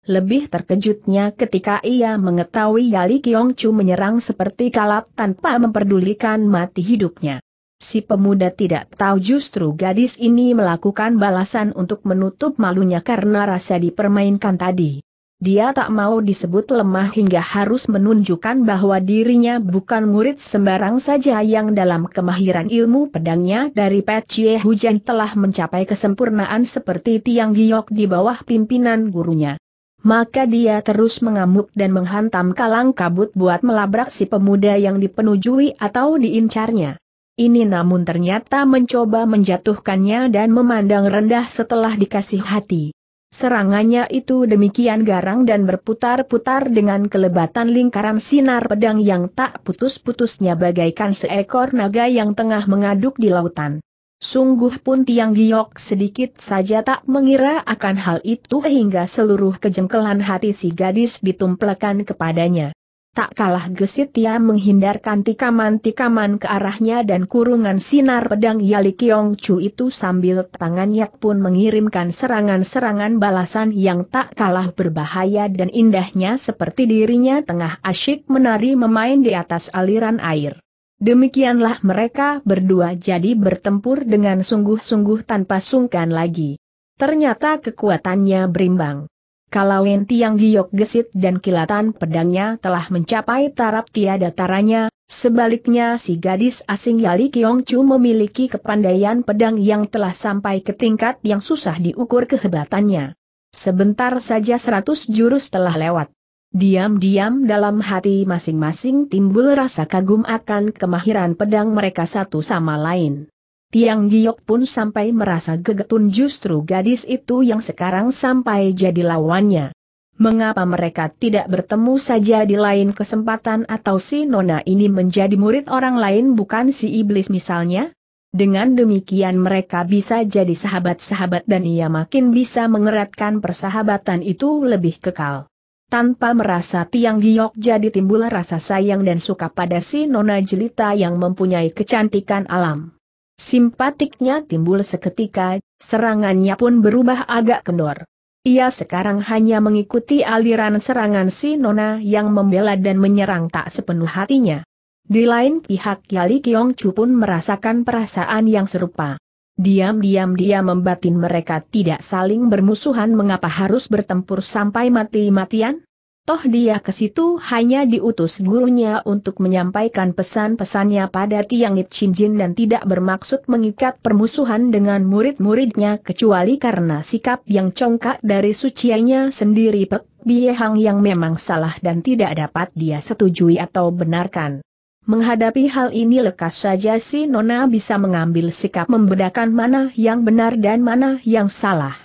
Lebih terkejutnya ketika ia mengetahui Yali Kiong Chu menyerang seperti kalap tanpa memperdulikan mati hidupnya. Si pemuda tidak tahu justru gadis ini melakukan balasan untuk menutup malunya karena rasa dipermainkan tadi. Dia tak mau disebut lemah hingga harus menunjukkan bahwa dirinya bukan murid sembarang saja yang dalam kemahiran ilmu pedangnya dari Pet Chie Hujan telah mencapai kesempurnaan seperti Tiang Giok di bawah pimpinan gurunya maka dia terus mengamuk dan menghantam kalang kabut buat melabrak si pemuda yang dipenujui atau diincarnya. Ini namun ternyata mencoba menjatuhkannya dan memandang rendah setelah dikasih hati. Serangannya itu demikian garang dan berputar-putar dengan kelebatan lingkaran sinar pedang yang tak putus-putusnya bagaikan seekor naga yang tengah mengaduk di lautan. Sungguh pun Tiang Giok sedikit saja tak mengira akan hal itu hingga seluruh kejengkelan hati si gadis ditumplekan kepadanya. Tak kalah gesit ia menghindarkan tikaman-tikaman ke arahnya dan kurungan sinar pedang Yali Kiong Chu itu sambil tangannya pun mengirimkan serangan-serangan balasan yang tak kalah berbahaya dan indahnya seperti dirinya tengah asyik menari memain di atas aliran air. Demikianlah mereka berdua jadi bertempur dengan sungguh-sungguh tanpa sungkan lagi. Ternyata kekuatannya berimbang. Kalau enti yang Giok gesit dan kilatan pedangnya telah mencapai taraf tiada taranya, sebaliknya si gadis asing Yali Kiong Chu memiliki kepandaian pedang yang telah sampai ke tingkat yang susah diukur kehebatannya. Sebentar saja seratus jurus telah lewat. Diam-diam dalam hati masing-masing timbul rasa kagum akan kemahiran pedang mereka satu sama lain. Tiang Giok pun sampai merasa gegetun justru gadis itu yang sekarang sampai jadi lawannya. Mengapa mereka tidak bertemu saja di lain kesempatan atau si Nona ini menjadi murid orang lain bukan si Iblis misalnya? Dengan demikian mereka bisa jadi sahabat-sahabat dan ia makin bisa mengeratkan persahabatan itu lebih kekal. Tanpa merasa tiang giok jadi timbul rasa sayang dan suka pada si Nona Jelita yang mempunyai kecantikan alam. Simpatiknya timbul seketika, serangannya pun berubah agak kendor. Ia sekarang hanya mengikuti aliran serangan si Nona yang membela dan menyerang tak sepenuh hatinya. Di lain pihak Yali Kiong Chu pun merasakan perasaan yang serupa. Diam-diam dia membatin mereka tidak saling bermusuhan mengapa harus bertempur sampai mati-matian? Toh dia ke situ hanya diutus gurunya untuk menyampaikan pesan-pesannya pada Tiang Chinjin dan tidak bermaksud mengikat permusuhan dengan murid-muridnya kecuali karena sikap yang congkak dari sucianya sendiri Pek Biehang yang memang salah dan tidak dapat dia setujui atau benarkan. Menghadapi hal ini lekas saja si Nona bisa mengambil sikap membedakan mana yang benar dan mana yang salah.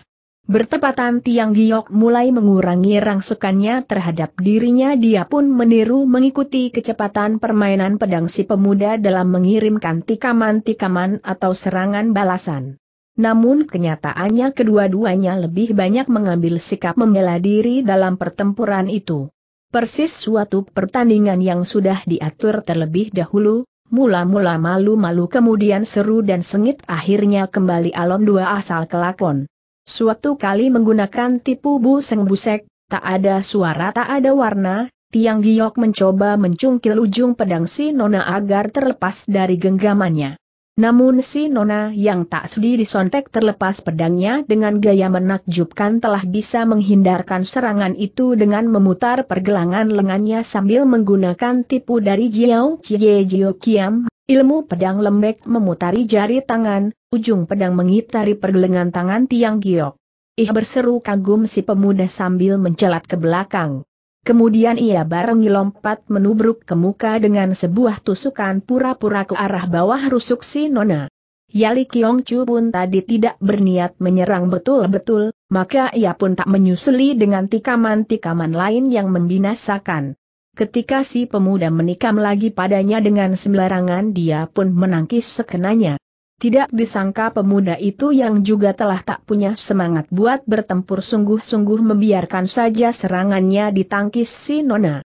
Bertepatan Tiang Giok mulai mengurangi rangsukannya terhadap dirinya dia pun meniru mengikuti kecepatan permainan pedang si pemuda dalam mengirimkan tikaman-tikaman atau serangan balasan. Namun kenyataannya kedua-duanya lebih banyak mengambil sikap membela diri dalam pertempuran itu. Persis suatu pertandingan yang sudah diatur terlebih dahulu, mula-mula malu-malu kemudian seru dan sengit akhirnya kembali alon dua asal kelakon. Suatu kali menggunakan tipu buseng busek, tak ada suara tak ada warna, Tiang Giok mencoba mencungkil ujung pedang si Nona agar terlepas dari genggamannya. Namun si Nona yang tak sedih disontek terlepas pedangnya dengan gaya menakjubkan telah bisa menghindarkan serangan itu dengan memutar pergelangan lengannya sambil menggunakan tipu dari Jiao Chie Jiu Kiam. Ilmu pedang lembek memutari jari tangan, ujung pedang mengitari pergelangan tangan Tiang Giok. Ih berseru kagum si pemuda sambil mencelat ke belakang. Kemudian ia barengi lompat menubruk ke muka dengan sebuah tusukan pura-pura ke arah bawah rusuk si Nona. Yali Kiong Chu pun tadi tidak berniat menyerang betul-betul, maka ia pun tak menyusuli dengan tikaman-tikaman lain yang membinasakan. Ketika si pemuda menikam lagi padanya dengan sembarangan dia pun menangkis sekenanya. Tidak disangka pemuda itu yang juga telah tak punya semangat buat bertempur sungguh-sungguh membiarkan saja serangannya ditangkis si Nona.